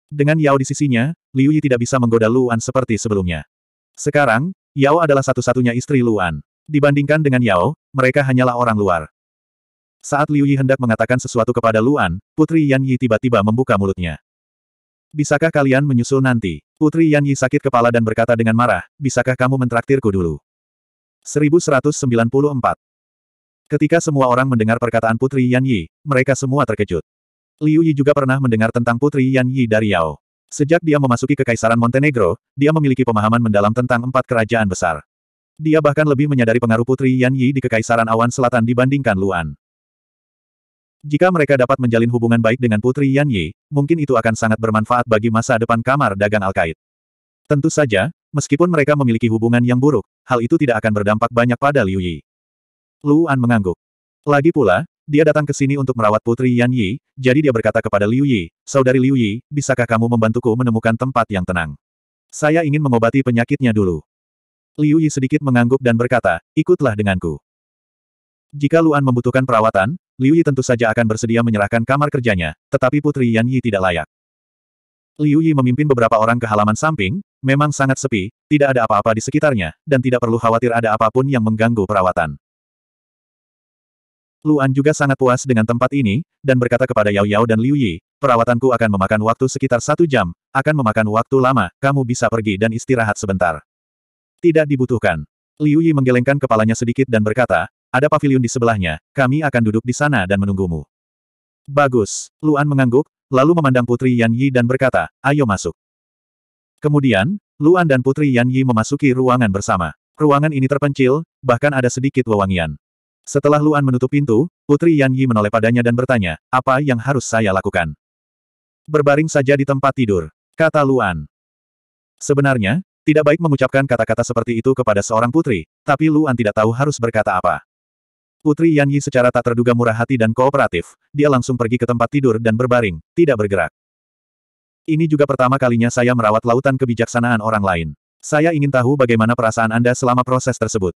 Dengan Yao di sisinya, Liu Yi tidak bisa menggoda Luan seperti sebelumnya. Sekarang, Yao adalah satu-satunya istri Luan. Dibandingkan dengan Yao, mereka hanyalah orang luar. Saat Liu Yi hendak mengatakan sesuatu kepada Luan, Putri Yan Yi tiba-tiba membuka mulutnya. Bisakah kalian menyusul nanti? Putri Yan Yi sakit kepala dan berkata dengan marah, bisakah kamu mentraktirku dulu? 1194 Ketika semua orang mendengar perkataan Putri Yan Yi, mereka semua terkejut. Liu Yi juga pernah mendengar tentang Putri Yan Yi dari Yao. Sejak dia memasuki Kekaisaran Montenegro, dia memiliki pemahaman mendalam tentang empat kerajaan besar. Dia bahkan lebih menyadari pengaruh Putri Yan Yi di Kekaisaran Awan Selatan dibandingkan Luan. Jika mereka dapat menjalin hubungan baik dengan Putri Yan Yi, mungkin itu akan sangat bermanfaat bagi masa depan kamar dagang Al-Qaid. Tentu saja, meskipun mereka memiliki hubungan yang buruk, hal itu tidak akan berdampak banyak pada Liu Yi. Luan mengangguk. Lagi pula, dia datang ke sini untuk merawat putri Yan Yi, jadi dia berkata kepada Liu Yi, Saudari Liu Yi, bisakah kamu membantuku menemukan tempat yang tenang? Saya ingin mengobati penyakitnya dulu. Liu Yi sedikit mengangguk dan berkata, ikutlah denganku. Jika Luan membutuhkan perawatan, Liu Yi tentu saja akan bersedia menyerahkan kamar kerjanya, tetapi Putri Yan Yi tidak layak. Liu Yi memimpin beberapa orang ke halaman samping, memang sangat sepi, tidak ada apa-apa di sekitarnya, dan tidak perlu khawatir ada apapun yang mengganggu perawatan. Luan juga sangat puas dengan tempat ini, dan berkata kepada Yao Yao dan Liu Yi, perawatanku akan memakan waktu sekitar satu jam, akan memakan waktu lama, kamu bisa pergi dan istirahat sebentar. Tidak dibutuhkan. Liu Yi menggelengkan kepalanya sedikit dan berkata, ada pavilion di sebelahnya, kami akan duduk di sana dan menunggumu. Bagus. Luan mengangguk, lalu memandang Putri Yan Yi dan berkata, ayo masuk. Kemudian, Luan dan Putri Yan Yi memasuki ruangan bersama. Ruangan ini terpencil, bahkan ada sedikit wewangian. Setelah Luan menutup pintu, Putri Yan Yi menoleh padanya dan bertanya, apa yang harus saya lakukan? Berbaring saja di tempat tidur, kata Luan. Sebenarnya, tidak baik mengucapkan kata-kata seperti itu kepada seorang putri, tapi Luan tidak tahu harus berkata apa. Putri Yan Yi secara tak terduga murah hati dan kooperatif, dia langsung pergi ke tempat tidur dan berbaring, tidak bergerak. Ini juga pertama kalinya saya merawat lautan kebijaksanaan orang lain. Saya ingin tahu bagaimana perasaan Anda selama proses tersebut.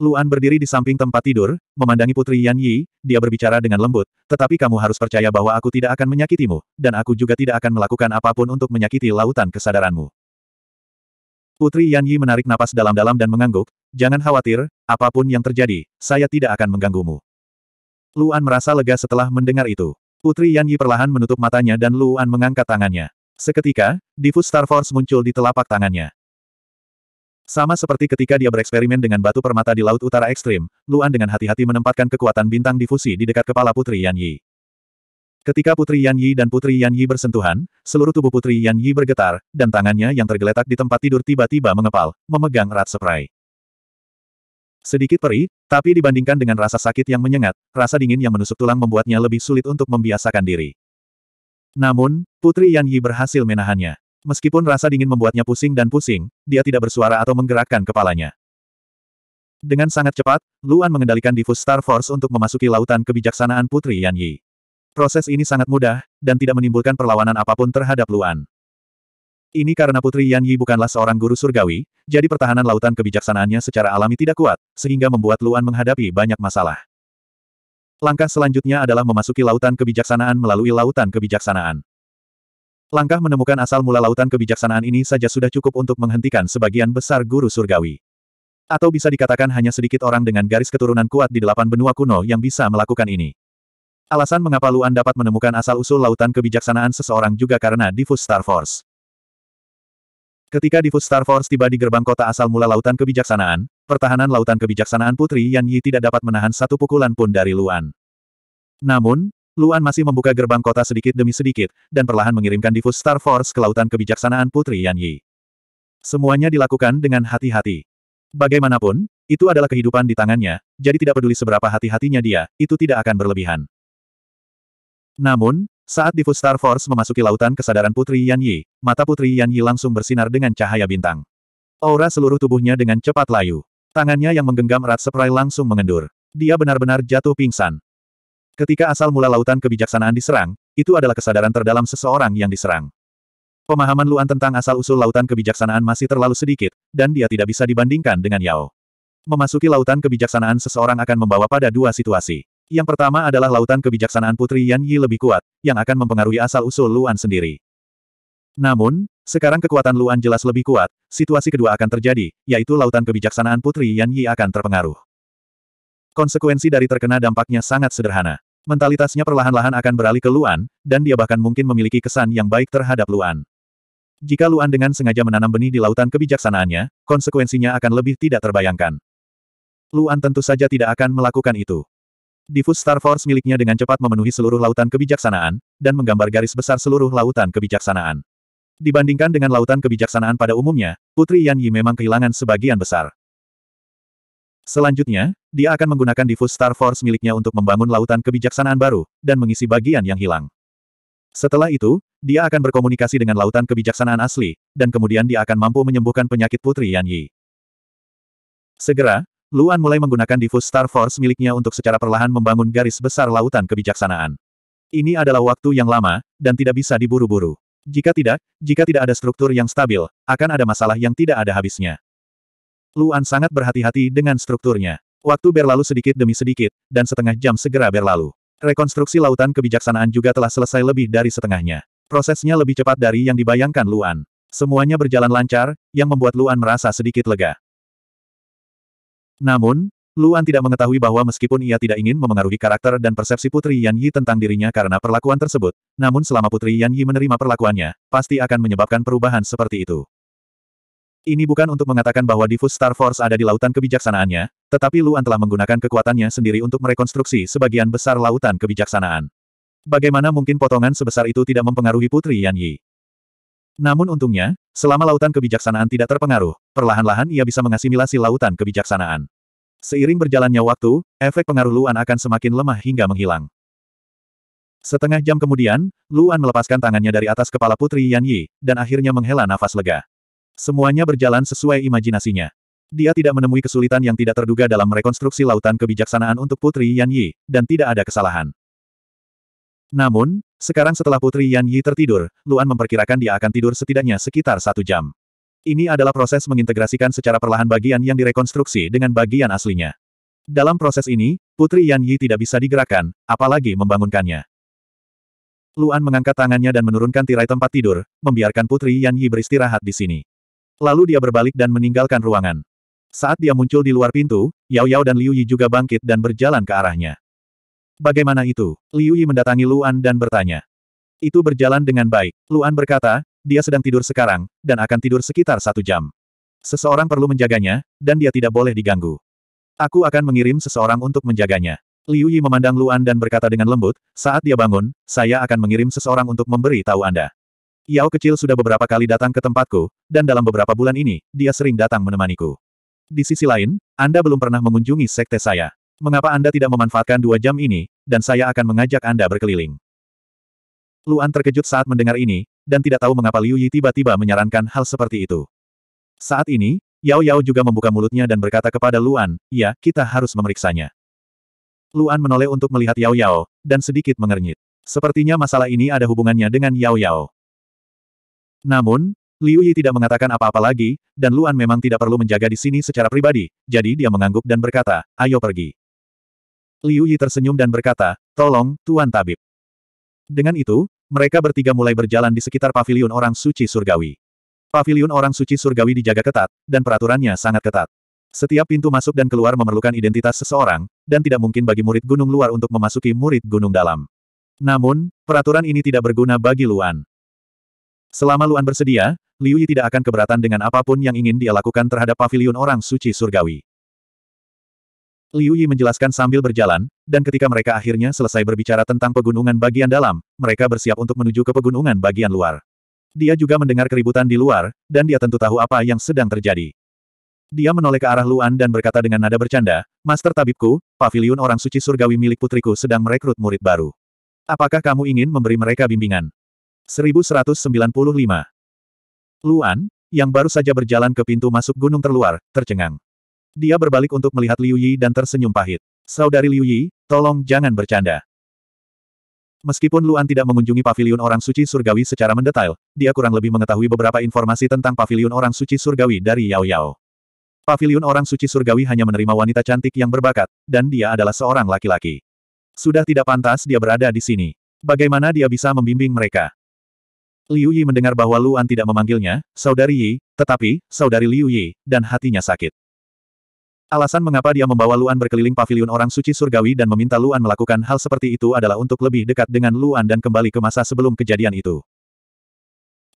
Luan berdiri di samping tempat tidur, memandangi putri Yan Yi, dia berbicara dengan lembut, tetapi kamu harus percaya bahwa aku tidak akan menyakitimu, dan aku juga tidak akan melakukan apapun untuk menyakiti lautan kesadaranmu. Putri Yan Yi menarik napas dalam-dalam dan mengangguk, jangan khawatir, apapun yang terjadi, saya tidak akan mengganggumu. Luan merasa lega setelah mendengar itu. Putri Yan Yi perlahan menutup matanya dan Luan mengangkat tangannya. Seketika, difus Star Force muncul di telapak tangannya. Sama seperti ketika dia bereksperimen dengan batu permata di Laut Utara Ekstrim, Luan dengan hati-hati menempatkan kekuatan bintang difusi di dekat kepala Putri Yan Yi. Ketika Putri Yan Yi dan Putri Yan Yi bersentuhan, seluruh tubuh Putri Yan Yi bergetar, dan tangannya yang tergeletak di tempat tidur tiba-tiba mengepal, memegang rat seprai. Sedikit perih, tapi dibandingkan dengan rasa sakit yang menyengat, rasa dingin yang menusuk tulang membuatnya lebih sulit untuk membiasakan diri. Namun, Putri Yan Yi berhasil menahannya. Meskipun rasa dingin membuatnya pusing dan pusing, dia tidak bersuara atau menggerakkan kepalanya. Dengan sangat cepat, Luan mengendalikan Diffus Star Force untuk memasuki lautan kebijaksanaan Putri Yan Yi. Proses ini sangat mudah, dan tidak menimbulkan perlawanan apapun terhadap Luan. Ini karena Putri Yan Yi bukanlah seorang guru surgawi, jadi pertahanan lautan kebijaksanaannya secara alami tidak kuat, sehingga membuat Luan menghadapi banyak masalah. Langkah selanjutnya adalah memasuki lautan kebijaksanaan melalui lautan kebijaksanaan. Langkah menemukan asal mula lautan kebijaksanaan ini saja sudah cukup untuk menghentikan sebagian besar guru surgawi. Atau bisa dikatakan hanya sedikit orang dengan garis keturunan kuat di delapan benua kuno yang bisa melakukan ini. Alasan mengapa Luan dapat menemukan asal-usul lautan kebijaksanaan seseorang juga karena Divus Star Force. Ketika Divus Star Force tiba di gerbang kota asal mula lautan kebijaksanaan, pertahanan lautan kebijaksanaan Putri Yan Yi tidak dapat menahan satu pukulan pun dari Luan. Namun, Luan masih membuka gerbang kota sedikit demi sedikit, dan perlahan mengirimkan difus Star Force ke lautan kebijaksanaan Putri Yan Yi. Semuanya dilakukan dengan hati-hati. Bagaimanapun, itu adalah kehidupan di tangannya, jadi tidak peduli seberapa hati-hatinya dia, itu tidak akan berlebihan. Namun, saat difus Star Force memasuki lautan kesadaran Putri Yan Yi, mata Putri Yan Yi langsung bersinar dengan cahaya bintang. Aura seluruh tubuhnya dengan cepat layu. Tangannya yang menggenggam erat seprai langsung mengendur. Dia benar-benar jatuh pingsan. Ketika asal mula lautan kebijaksanaan diserang, itu adalah kesadaran terdalam seseorang yang diserang. Pemahaman Luan tentang asal-usul lautan kebijaksanaan masih terlalu sedikit, dan dia tidak bisa dibandingkan dengan Yao. Memasuki lautan kebijaksanaan seseorang akan membawa pada dua situasi. Yang pertama adalah lautan kebijaksanaan Putri Yan Yi lebih kuat, yang akan mempengaruhi asal-usul Luan sendiri. Namun, sekarang kekuatan Luan jelas lebih kuat, situasi kedua akan terjadi, yaitu lautan kebijaksanaan Putri Yan Yi akan terpengaruh. Konsekuensi dari terkena dampaknya sangat sederhana. Mentalitasnya perlahan-lahan akan beralih ke Luan, dan dia bahkan mungkin memiliki kesan yang baik terhadap Luan. Jika Luan dengan sengaja menanam benih di lautan kebijaksanaannya, konsekuensinya akan lebih tidak terbayangkan. Luan tentu saja tidak akan melakukan itu. Difus Star Force miliknya dengan cepat memenuhi seluruh lautan kebijaksanaan, dan menggambar garis besar seluruh lautan kebijaksanaan. Dibandingkan dengan lautan kebijaksanaan pada umumnya, Putri Yan Yi memang kehilangan sebagian besar. Selanjutnya, dia akan menggunakan difus Star Force miliknya untuk membangun lautan kebijaksanaan baru, dan mengisi bagian yang hilang. Setelah itu, dia akan berkomunikasi dengan lautan kebijaksanaan asli, dan kemudian dia akan mampu menyembuhkan penyakit Putri Yan Yi. Segera, Luan mulai menggunakan difus Star Force miliknya untuk secara perlahan membangun garis besar lautan kebijaksanaan. Ini adalah waktu yang lama, dan tidak bisa diburu-buru. Jika tidak, jika tidak ada struktur yang stabil, akan ada masalah yang tidak ada habisnya. Luan sangat berhati-hati dengan strukturnya. Waktu berlalu sedikit demi sedikit, dan setengah jam segera berlalu. Rekonstruksi lautan kebijaksanaan juga telah selesai lebih dari setengahnya. Prosesnya lebih cepat dari yang dibayangkan Luan. Semuanya berjalan lancar, yang membuat Luan merasa sedikit lega. Namun, Luan tidak mengetahui bahwa meskipun ia tidak ingin memengaruhi karakter dan persepsi Putri Yan Yi tentang dirinya karena perlakuan tersebut, namun selama Putri Yan Yi menerima perlakuannya, pasti akan menyebabkan perubahan seperti itu. Ini bukan untuk mengatakan bahwa Diffus Star Force ada di lautan kebijaksanaannya, tetapi Luan telah menggunakan kekuatannya sendiri untuk merekonstruksi sebagian besar lautan kebijaksanaan. Bagaimana mungkin potongan sebesar itu tidak mempengaruhi Putri Yan Yi? Namun untungnya, selama lautan kebijaksanaan tidak terpengaruh, perlahan-lahan ia bisa mengasimilasi lautan kebijaksanaan. Seiring berjalannya waktu, efek pengaruh Luan akan semakin lemah hingga menghilang. Setengah jam kemudian, Luan melepaskan tangannya dari atas kepala Putri Yan Yi, dan akhirnya menghela nafas lega. Semuanya berjalan sesuai imajinasinya. Dia tidak menemui kesulitan yang tidak terduga dalam merekonstruksi lautan kebijaksanaan untuk Putri Yan Yi, dan tidak ada kesalahan. Namun, sekarang setelah Putri Yan Yi tertidur, Luan memperkirakan dia akan tidur setidaknya sekitar satu jam. Ini adalah proses mengintegrasikan secara perlahan bagian yang direkonstruksi dengan bagian aslinya. Dalam proses ini, Putri Yan Yi tidak bisa digerakkan, apalagi membangunkannya. Luan mengangkat tangannya dan menurunkan tirai tempat tidur, membiarkan Putri Yan Yi beristirahat di sini. Lalu dia berbalik dan meninggalkan ruangan. Saat dia muncul di luar pintu, Yao Yao dan Liu Yi juga bangkit dan berjalan ke arahnya. Bagaimana itu? Liu Yi mendatangi Luan dan bertanya. Itu berjalan dengan baik. Luan berkata, dia sedang tidur sekarang, dan akan tidur sekitar satu jam. Seseorang perlu menjaganya, dan dia tidak boleh diganggu. Aku akan mengirim seseorang untuk menjaganya. Liu Yi memandang Luan dan berkata dengan lembut, saat dia bangun, saya akan mengirim seseorang untuk memberi tahu Anda. Yao kecil sudah beberapa kali datang ke tempatku, dan dalam beberapa bulan ini, dia sering datang menemaniku. Di sisi lain, Anda belum pernah mengunjungi sekte saya. Mengapa Anda tidak memanfaatkan dua jam ini, dan saya akan mengajak Anda berkeliling. Luan terkejut saat mendengar ini, dan tidak tahu mengapa Liu Yi tiba-tiba menyarankan hal seperti itu. Saat ini, Yao Yao juga membuka mulutnya dan berkata kepada Luan, ya, kita harus memeriksanya. Luan menoleh untuk melihat Yao Yao, dan sedikit mengernyit. Sepertinya masalah ini ada hubungannya dengan Yao Yao. Namun, Liu Yi tidak mengatakan apa-apa lagi, dan Luan memang tidak perlu menjaga di sini secara pribadi, jadi dia mengangguk dan berkata, ayo pergi. Liu Yi tersenyum dan berkata, tolong, Tuan Tabib. Dengan itu, mereka bertiga mulai berjalan di sekitar Paviliun orang suci surgawi. Paviliun orang suci surgawi dijaga ketat, dan peraturannya sangat ketat. Setiap pintu masuk dan keluar memerlukan identitas seseorang, dan tidak mungkin bagi murid gunung luar untuk memasuki murid gunung dalam. Namun, peraturan ini tidak berguna bagi Luan. Selama Luan bersedia, Liu Yi tidak akan keberatan dengan apapun yang ingin dia lakukan terhadap pavilion orang suci surgawi. Liu Yi menjelaskan sambil berjalan, dan ketika mereka akhirnya selesai berbicara tentang pegunungan bagian dalam, mereka bersiap untuk menuju ke pegunungan bagian luar. Dia juga mendengar keributan di luar, dan dia tentu tahu apa yang sedang terjadi. Dia menoleh ke arah Luan dan berkata dengan nada bercanda, Master Tabibku, pavilion orang suci surgawi milik putriku sedang merekrut murid baru. Apakah kamu ingin memberi mereka bimbingan? 1195. Luan, yang baru saja berjalan ke pintu masuk gunung terluar, tercengang. Dia berbalik untuk melihat Liu Yi dan tersenyum pahit. Saudari Liu Yi, tolong jangan bercanda. Meskipun Luan tidak mengunjungi paviliun orang suci surgawi secara mendetail, dia kurang lebih mengetahui beberapa informasi tentang paviliun orang suci surgawi dari Yao Yao. Paviliun orang suci surgawi hanya menerima wanita cantik yang berbakat, dan dia adalah seorang laki-laki. Sudah tidak pantas dia berada di sini. Bagaimana dia bisa membimbing mereka? Liu Yi mendengar bahwa Luan tidak memanggilnya, saudari Yi, tetapi, saudari Liu Yi, dan hatinya sakit. Alasan mengapa dia membawa Luan berkeliling pavilion orang suci surgawi dan meminta Luan melakukan hal seperti itu adalah untuk lebih dekat dengan Luan dan kembali ke masa sebelum kejadian itu.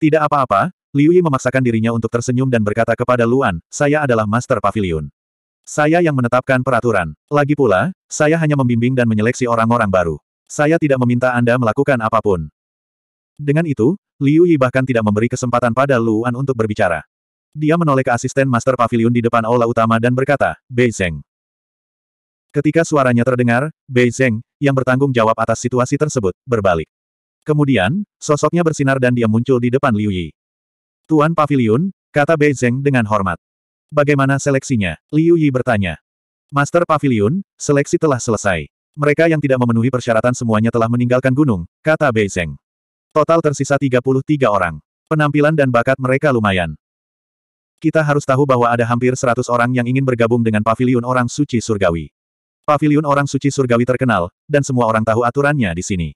Tidak apa-apa, Liu Yi memaksakan dirinya untuk tersenyum dan berkata kepada Luan, saya adalah master pavilion. Saya yang menetapkan peraturan. Lagi pula, saya hanya membimbing dan menyeleksi orang-orang baru. Saya tidak meminta Anda melakukan apapun. Dengan itu, Liu Yi bahkan tidak memberi kesempatan pada Luan untuk berbicara. Dia menoleh ke asisten Master Pavilion di depan aula utama dan berkata, Beizeng. Ketika suaranya terdengar, Beizeng, yang bertanggung jawab atas situasi tersebut, berbalik. Kemudian, sosoknya bersinar dan dia muncul di depan Liu Yi. Tuan Pavilion, kata Beizeng dengan hormat. Bagaimana seleksinya? Liu Yi bertanya. Master Pavilion, seleksi telah selesai. Mereka yang tidak memenuhi persyaratan semuanya telah meninggalkan gunung, kata Beizeng. Total tersisa 33 orang. Penampilan dan bakat mereka lumayan. Kita harus tahu bahwa ada hampir 100 orang yang ingin bergabung dengan Paviliun Orang Suci Surgawi. Paviliun Orang Suci Surgawi terkenal, dan semua orang tahu aturannya di sini.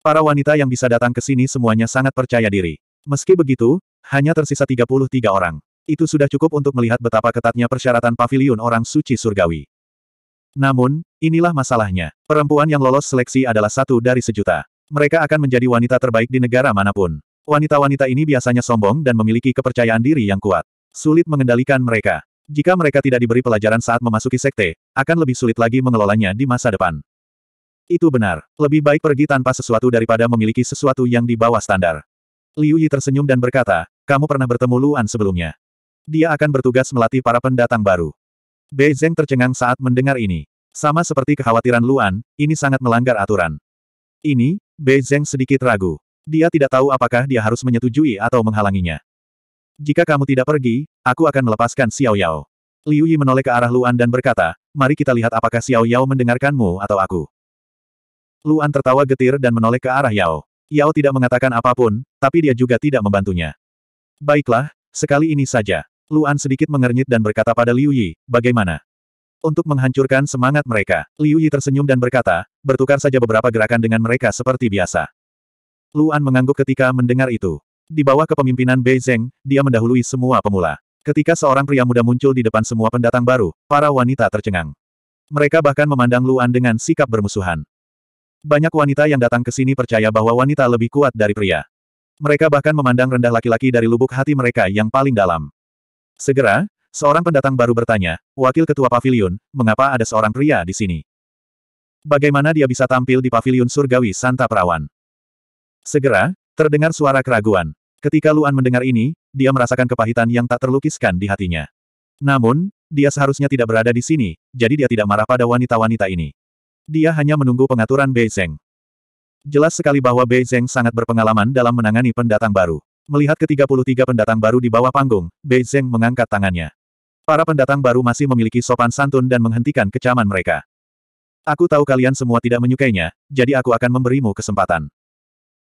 Para wanita yang bisa datang ke sini semuanya sangat percaya diri. Meski begitu, hanya tersisa 33 orang. Itu sudah cukup untuk melihat betapa ketatnya persyaratan Paviliun Orang Suci Surgawi. Namun, inilah masalahnya. Perempuan yang lolos seleksi adalah satu dari sejuta. Mereka akan menjadi wanita terbaik di negara manapun. Wanita-wanita ini biasanya sombong dan memiliki kepercayaan diri yang kuat. Sulit mengendalikan mereka. Jika mereka tidak diberi pelajaran saat memasuki sekte, akan lebih sulit lagi mengelolanya di masa depan. Itu benar. Lebih baik pergi tanpa sesuatu daripada memiliki sesuatu yang di bawah standar. Liu Yi tersenyum dan berkata, kamu pernah bertemu Luan sebelumnya. Dia akan bertugas melatih para pendatang baru. Bei Zeng tercengang saat mendengar ini. Sama seperti kekhawatiran Luan, ini sangat melanggar aturan. Ini, Bei Zeng sedikit ragu. Dia tidak tahu apakah dia harus menyetujui atau menghalanginya. Jika kamu tidak pergi, aku akan melepaskan Xiao Yao. Liu Yi menoleh ke arah Luan dan berkata, mari kita lihat apakah Xiao Yao mendengarkanmu atau aku. Luan tertawa getir dan menoleh ke arah Yao. Yao tidak mengatakan apapun, tapi dia juga tidak membantunya. Baiklah, sekali ini saja. Luan sedikit mengernyit dan berkata pada Liu Yi, bagaimana? Untuk menghancurkan semangat mereka, Liu Yi tersenyum dan berkata, bertukar saja beberapa gerakan dengan mereka seperti biasa. Luan mengangguk ketika mendengar itu. Di bawah kepemimpinan Bei Zeng, dia mendahului semua pemula. Ketika seorang pria muda muncul di depan semua pendatang baru, para wanita tercengang. Mereka bahkan memandang Luan dengan sikap bermusuhan. Banyak wanita yang datang ke sini percaya bahwa wanita lebih kuat dari pria. Mereka bahkan memandang rendah laki-laki dari lubuk hati mereka yang paling dalam. Segera, Seorang pendatang baru bertanya, Wakil Ketua pavilion, mengapa ada seorang pria di sini? Bagaimana dia bisa tampil di pavilion Surgawi Santa Perawan? Segera, terdengar suara keraguan. Ketika Luan mendengar ini, dia merasakan kepahitan yang tak terlukiskan di hatinya. Namun, dia seharusnya tidak berada di sini, jadi dia tidak marah pada wanita-wanita ini. Dia hanya menunggu pengaturan Beizeng. Jelas sekali bahwa Beizeng sangat berpengalaman dalam menangani pendatang baru. Melihat ke tiga pendatang baru di bawah panggung, Beizeng mengangkat tangannya. Para pendatang baru masih memiliki sopan santun dan menghentikan kecaman mereka. Aku tahu kalian semua tidak menyukainya, jadi aku akan memberimu kesempatan.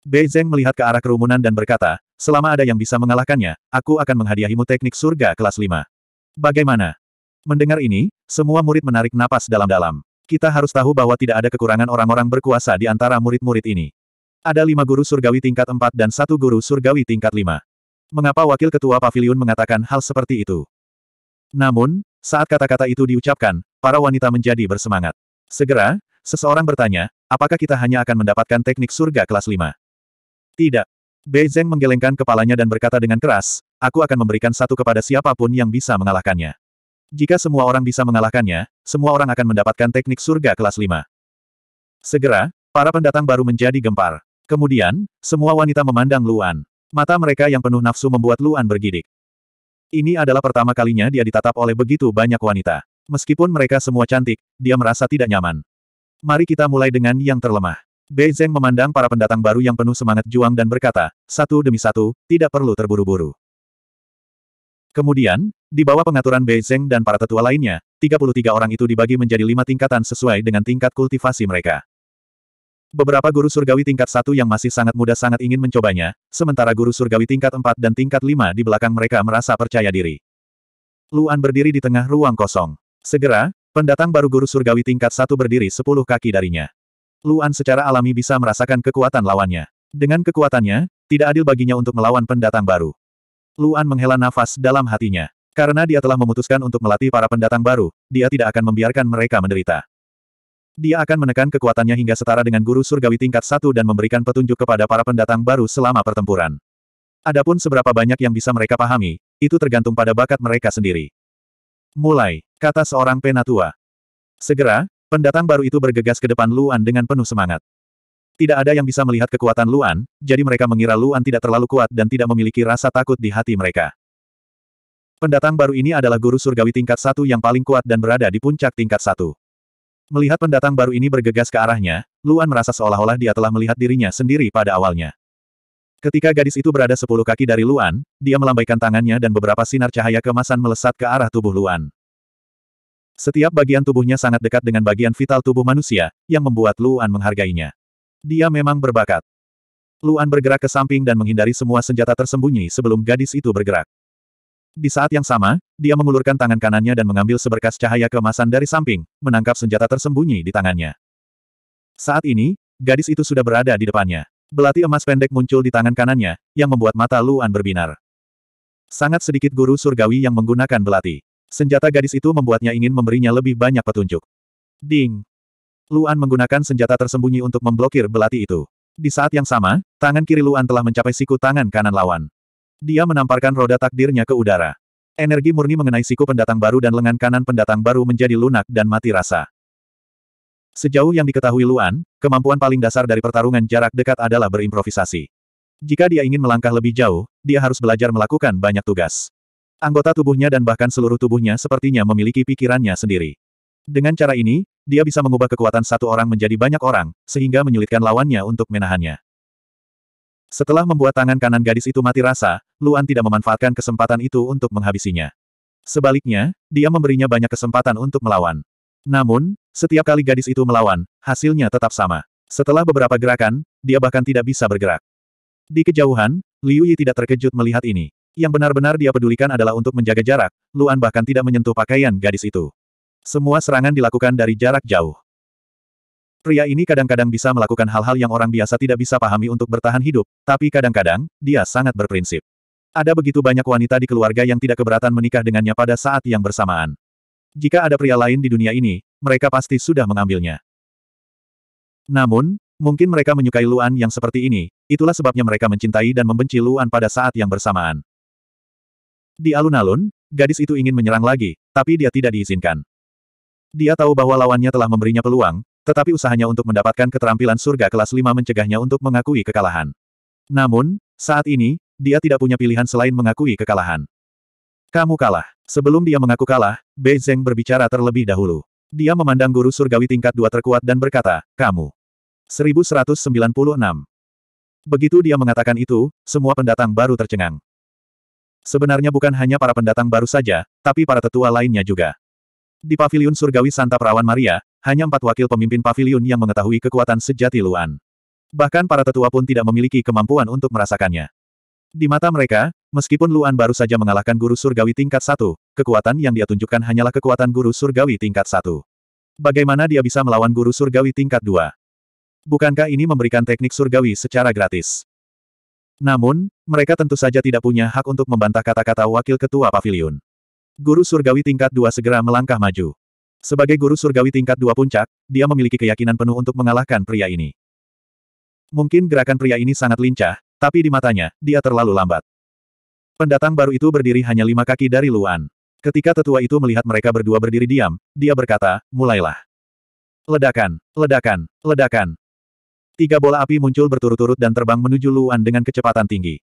Bei Zeng melihat ke arah kerumunan dan berkata, selama ada yang bisa mengalahkannya, aku akan menghadiahimu teknik surga kelas 5. Bagaimana? Mendengar ini, semua murid menarik napas dalam-dalam. Kita harus tahu bahwa tidak ada kekurangan orang-orang berkuasa di antara murid-murid ini. Ada lima guru surgawi tingkat empat dan satu guru surgawi tingkat lima. Mengapa wakil ketua pavilion mengatakan hal seperti itu? Namun, saat kata-kata itu diucapkan, para wanita menjadi bersemangat. Segera, seseorang bertanya, apakah kita hanya akan mendapatkan teknik surga kelas 5? Tidak. Bei Zeng menggelengkan kepalanya dan berkata dengan keras, aku akan memberikan satu kepada siapapun yang bisa mengalahkannya. Jika semua orang bisa mengalahkannya, semua orang akan mendapatkan teknik surga kelas 5. Segera, para pendatang baru menjadi gempar. Kemudian, semua wanita memandang Luan. Mata mereka yang penuh nafsu membuat Luan bergidik. Ini adalah pertama kalinya dia ditatap oleh begitu banyak wanita. Meskipun mereka semua cantik, dia merasa tidak nyaman. Mari kita mulai dengan yang terlemah. Bei Zeng memandang para pendatang baru yang penuh semangat juang dan berkata, satu demi satu, tidak perlu terburu-buru. Kemudian, di bawah pengaturan Bei Zeng dan para tetua lainnya, 33 orang itu dibagi menjadi lima tingkatan sesuai dengan tingkat kultivasi mereka. Beberapa guru surgawi tingkat satu yang masih sangat muda sangat ingin mencobanya, sementara guru surgawi tingkat empat dan tingkat lima di belakang mereka merasa percaya diri. Luan berdiri di tengah ruang kosong. Segera, pendatang baru guru surgawi tingkat satu berdiri sepuluh kaki darinya. Luan secara alami bisa merasakan kekuatan lawannya. Dengan kekuatannya, tidak adil baginya untuk melawan pendatang baru. Luan menghela nafas dalam hatinya. Karena dia telah memutuskan untuk melatih para pendatang baru, dia tidak akan membiarkan mereka menderita. Dia akan menekan kekuatannya hingga setara dengan guru surgawi tingkat satu dan memberikan petunjuk kepada para pendatang baru selama pertempuran. Adapun seberapa banyak yang bisa mereka pahami, itu tergantung pada bakat mereka sendiri. Mulai, kata seorang penatua. Segera, pendatang baru itu bergegas ke depan Luan dengan penuh semangat. Tidak ada yang bisa melihat kekuatan Luan, jadi mereka mengira Luan tidak terlalu kuat dan tidak memiliki rasa takut di hati mereka. Pendatang baru ini adalah guru surgawi tingkat satu yang paling kuat dan berada di puncak tingkat satu. Melihat pendatang baru ini bergegas ke arahnya, Luan merasa seolah-olah dia telah melihat dirinya sendiri pada awalnya. Ketika gadis itu berada sepuluh kaki dari Luan, dia melambaikan tangannya dan beberapa sinar cahaya kemasan melesat ke arah tubuh Luan. Setiap bagian tubuhnya sangat dekat dengan bagian vital tubuh manusia, yang membuat Luan menghargainya. Dia memang berbakat. Luan bergerak ke samping dan menghindari semua senjata tersembunyi sebelum gadis itu bergerak. Di saat yang sama, dia mengulurkan tangan kanannya dan mengambil seberkas cahaya kemasan dari samping, menangkap senjata tersembunyi di tangannya. Saat ini, gadis itu sudah berada di depannya. Belati emas pendek muncul di tangan kanannya, yang membuat mata Luan berbinar. Sangat sedikit guru surgawi yang menggunakan belati. Senjata gadis itu membuatnya ingin memberinya lebih banyak petunjuk. Ding! Luan menggunakan senjata tersembunyi untuk memblokir belati itu. Di saat yang sama, tangan kiri Luan telah mencapai siku tangan kanan lawan. Dia menamparkan roda takdirnya ke udara. Energi murni mengenai siku pendatang baru dan lengan kanan pendatang baru menjadi lunak dan mati rasa. Sejauh yang diketahui Luan, kemampuan paling dasar dari pertarungan jarak dekat adalah berimprovisasi. Jika dia ingin melangkah lebih jauh, dia harus belajar melakukan banyak tugas. Anggota tubuhnya dan bahkan seluruh tubuhnya sepertinya memiliki pikirannya sendiri. Dengan cara ini, dia bisa mengubah kekuatan satu orang menjadi banyak orang, sehingga menyulitkan lawannya untuk menahannya. Setelah membuat tangan kanan gadis itu mati rasa, Luan tidak memanfaatkan kesempatan itu untuk menghabisinya. Sebaliknya, dia memberinya banyak kesempatan untuk melawan. Namun, setiap kali gadis itu melawan, hasilnya tetap sama. Setelah beberapa gerakan, dia bahkan tidak bisa bergerak. Di kejauhan, Liu Yi tidak terkejut melihat ini. Yang benar-benar dia pedulikan adalah untuk menjaga jarak, Luan bahkan tidak menyentuh pakaian gadis itu. Semua serangan dilakukan dari jarak jauh. Pria ini kadang-kadang bisa melakukan hal-hal yang orang biasa tidak bisa pahami untuk bertahan hidup, tapi kadang-kadang, dia sangat berprinsip. Ada begitu banyak wanita di keluarga yang tidak keberatan menikah dengannya pada saat yang bersamaan. Jika ada pria lain di dunia ini, mereka pasti sudah mengambilnya. Namun, mungkin mereka menyukai Luan yang seperti ini, itulah sebabnya mereka mencintai dan membenci Luan pada saat yang bersamaan. Di alun-alun, gadis itu ingin menyerang lagi, tapi dia tidak diizinkan. Dia tahu bahwa lawannya telah memberinya peluang, tetapi usahanya untuk mendapatkan keterampilan surga kelas 5 mencegahnya untuk mengakui kekalahan. Namun, saat ini, dia tidak punya pilihan selain mengakui kekalahan. Kamu kalah. Sebelum dia mengaku kalah, Bei Zeng berbicara terlebih dahulu. Dia memandang guru surgawi tingkat dua terkuat dan berkata, kamu. 1196. Begitu dia mengatakan itu, semua pendatang baru tercengang. Sebenarnya bukan hanya para pendatang baru saja, tapi para tetua lainnya juga. Di paviliun surgawi Santa Perawan Maria, hanya empat wakil pemimpin pavilion yang mengetahui kekuatan sejati Luan. Bahkan para tetua pun tidak memiliki kemampuan untuk merasakannya. Di mata mereka, meskipun Luan baru saja mengalahkan guru surgawi tingkat satu, kekuatan yang dia tunjukkan hanyalah kekuatan guru surgawi tingkat satu. Bagaimana dia bisa melawan guru surgawi tingkat dua? Bukankah ini memberikan teknik surgawi secara gratis? Namun, mereka tentu saja tidak punya hak untuk membantah kata-kata wakil ketua pavilion. Guru surgawi tingkat dua segera melangkah maju. Sebagai guru surgawi tingkat dua puncak, dia memiliki keyakinan penuh untuk mengalahkan pria ini. Mungkin gerakan pria ini sangat lincah, tapi di matanya, dia terlalu lambat. Pendatang baru itu berdiri hanya lima kaki dari Luan. Ketika tetua itu melihat mereka berdua berdiri diam, dia berkata, mulailah. Ledakan, ledakan, ledakan. Tiga bola api muncul berturut-turut dan terbang menuju Luan dengan kecepatan tinggi.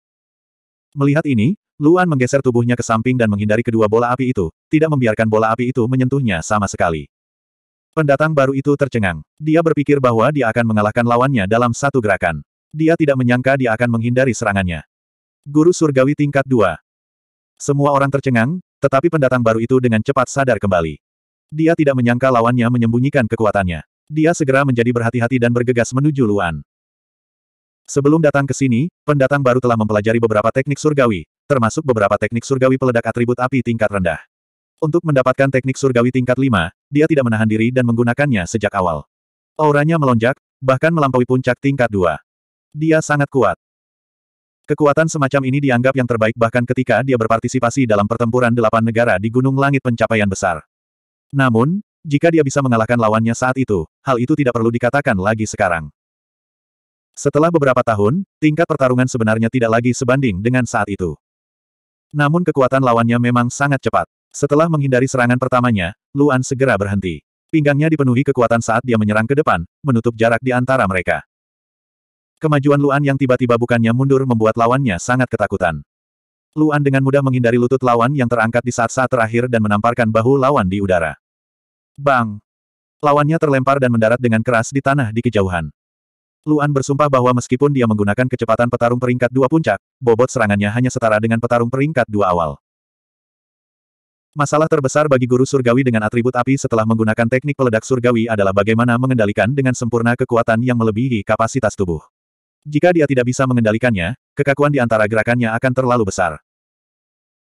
Melihat ini, Luan menggeser tubuhnya ke samping dan menghindari kedua bola api itu, tidak membiarkan bola api itu menyentuhnya sama sekali. Pendatang baru itu tercengang. Dia berpikir bahwa dia akan mengalahkan lawannya dalam satu gerakan. Dia tidak menyangka dia akan menghindari serangannya. Guru Surgawi tingkat 2. Semua orang tercengang, tetapi pendatang baru itu dengan cepat sadar kembali. Dia tidak menyangka lawannya menyembunyikan kekuatannya. Dia segera menjadi berhati-hati dan bergegas menuju Luan. Sebelum datang ke sini, pendatang baru telah mempelajari beberapa teknik surgawi, termasuk beberapa teknik surgawi peledak atribut api tingkat rendah. Untuk mendapatkan teknik surgawi tingkat 5, dia tidak menahan diri dan menggunakannya sejak awal. Auranya melonjak, bahkan melampaui puncak tingkat 2. Dia sangat kuat. Kekuatan semacam ini dianggap yang terbaik bahkan ketika dia berpartisipasi dalam pertempuran delapan negara di Gunung Langit Pencapaian Besar. Namun, jika dia bisa mengalahkan lawannya saat itu, hal itu tidak perlu dikatakan lagi sekarang. Setelah beberapa tahun, tingkat pertarungan sebenarnya tidak lagi sebanding dengan saat itu. Namun kekuatan lawannya memang sangat cepat. Setelah menghindari serangan pertamanya, Luan segera berhenti. Pinggangnya dipenuhi kekuatan saat dia menyerang ke depan, menutup jarak di antara mereka. Kemajuan Luan yang tiba-tiba bukannya mundur membuat lawannya sangat ketakutan. Luan dengan mudah menghindari lutut lawan yang terangkat di saat-saat terakhir dan menamparkan bahu lawan di udara. Bang! Lawannya terlempar dan mendarat dengan keras di tanah di kejauhan. Luan bersumpah bahwa meskipun dia menggunakan kecepatan petarung peringkat dua puncak, bobot serangannya hanya setara dengan petarung peringkat dua awal. Masalah terbesar bagi guru surgawi dengan atribut api setelah menggunakan teknik peledak surgawi adalah bagaimana mengendalikan dengan sempurna kekuatan yang melebihi kapasitas tubuh. Jika dia tidak bisa mengendalikannya, kekakuan di antara gerakannya akan terlalu besar.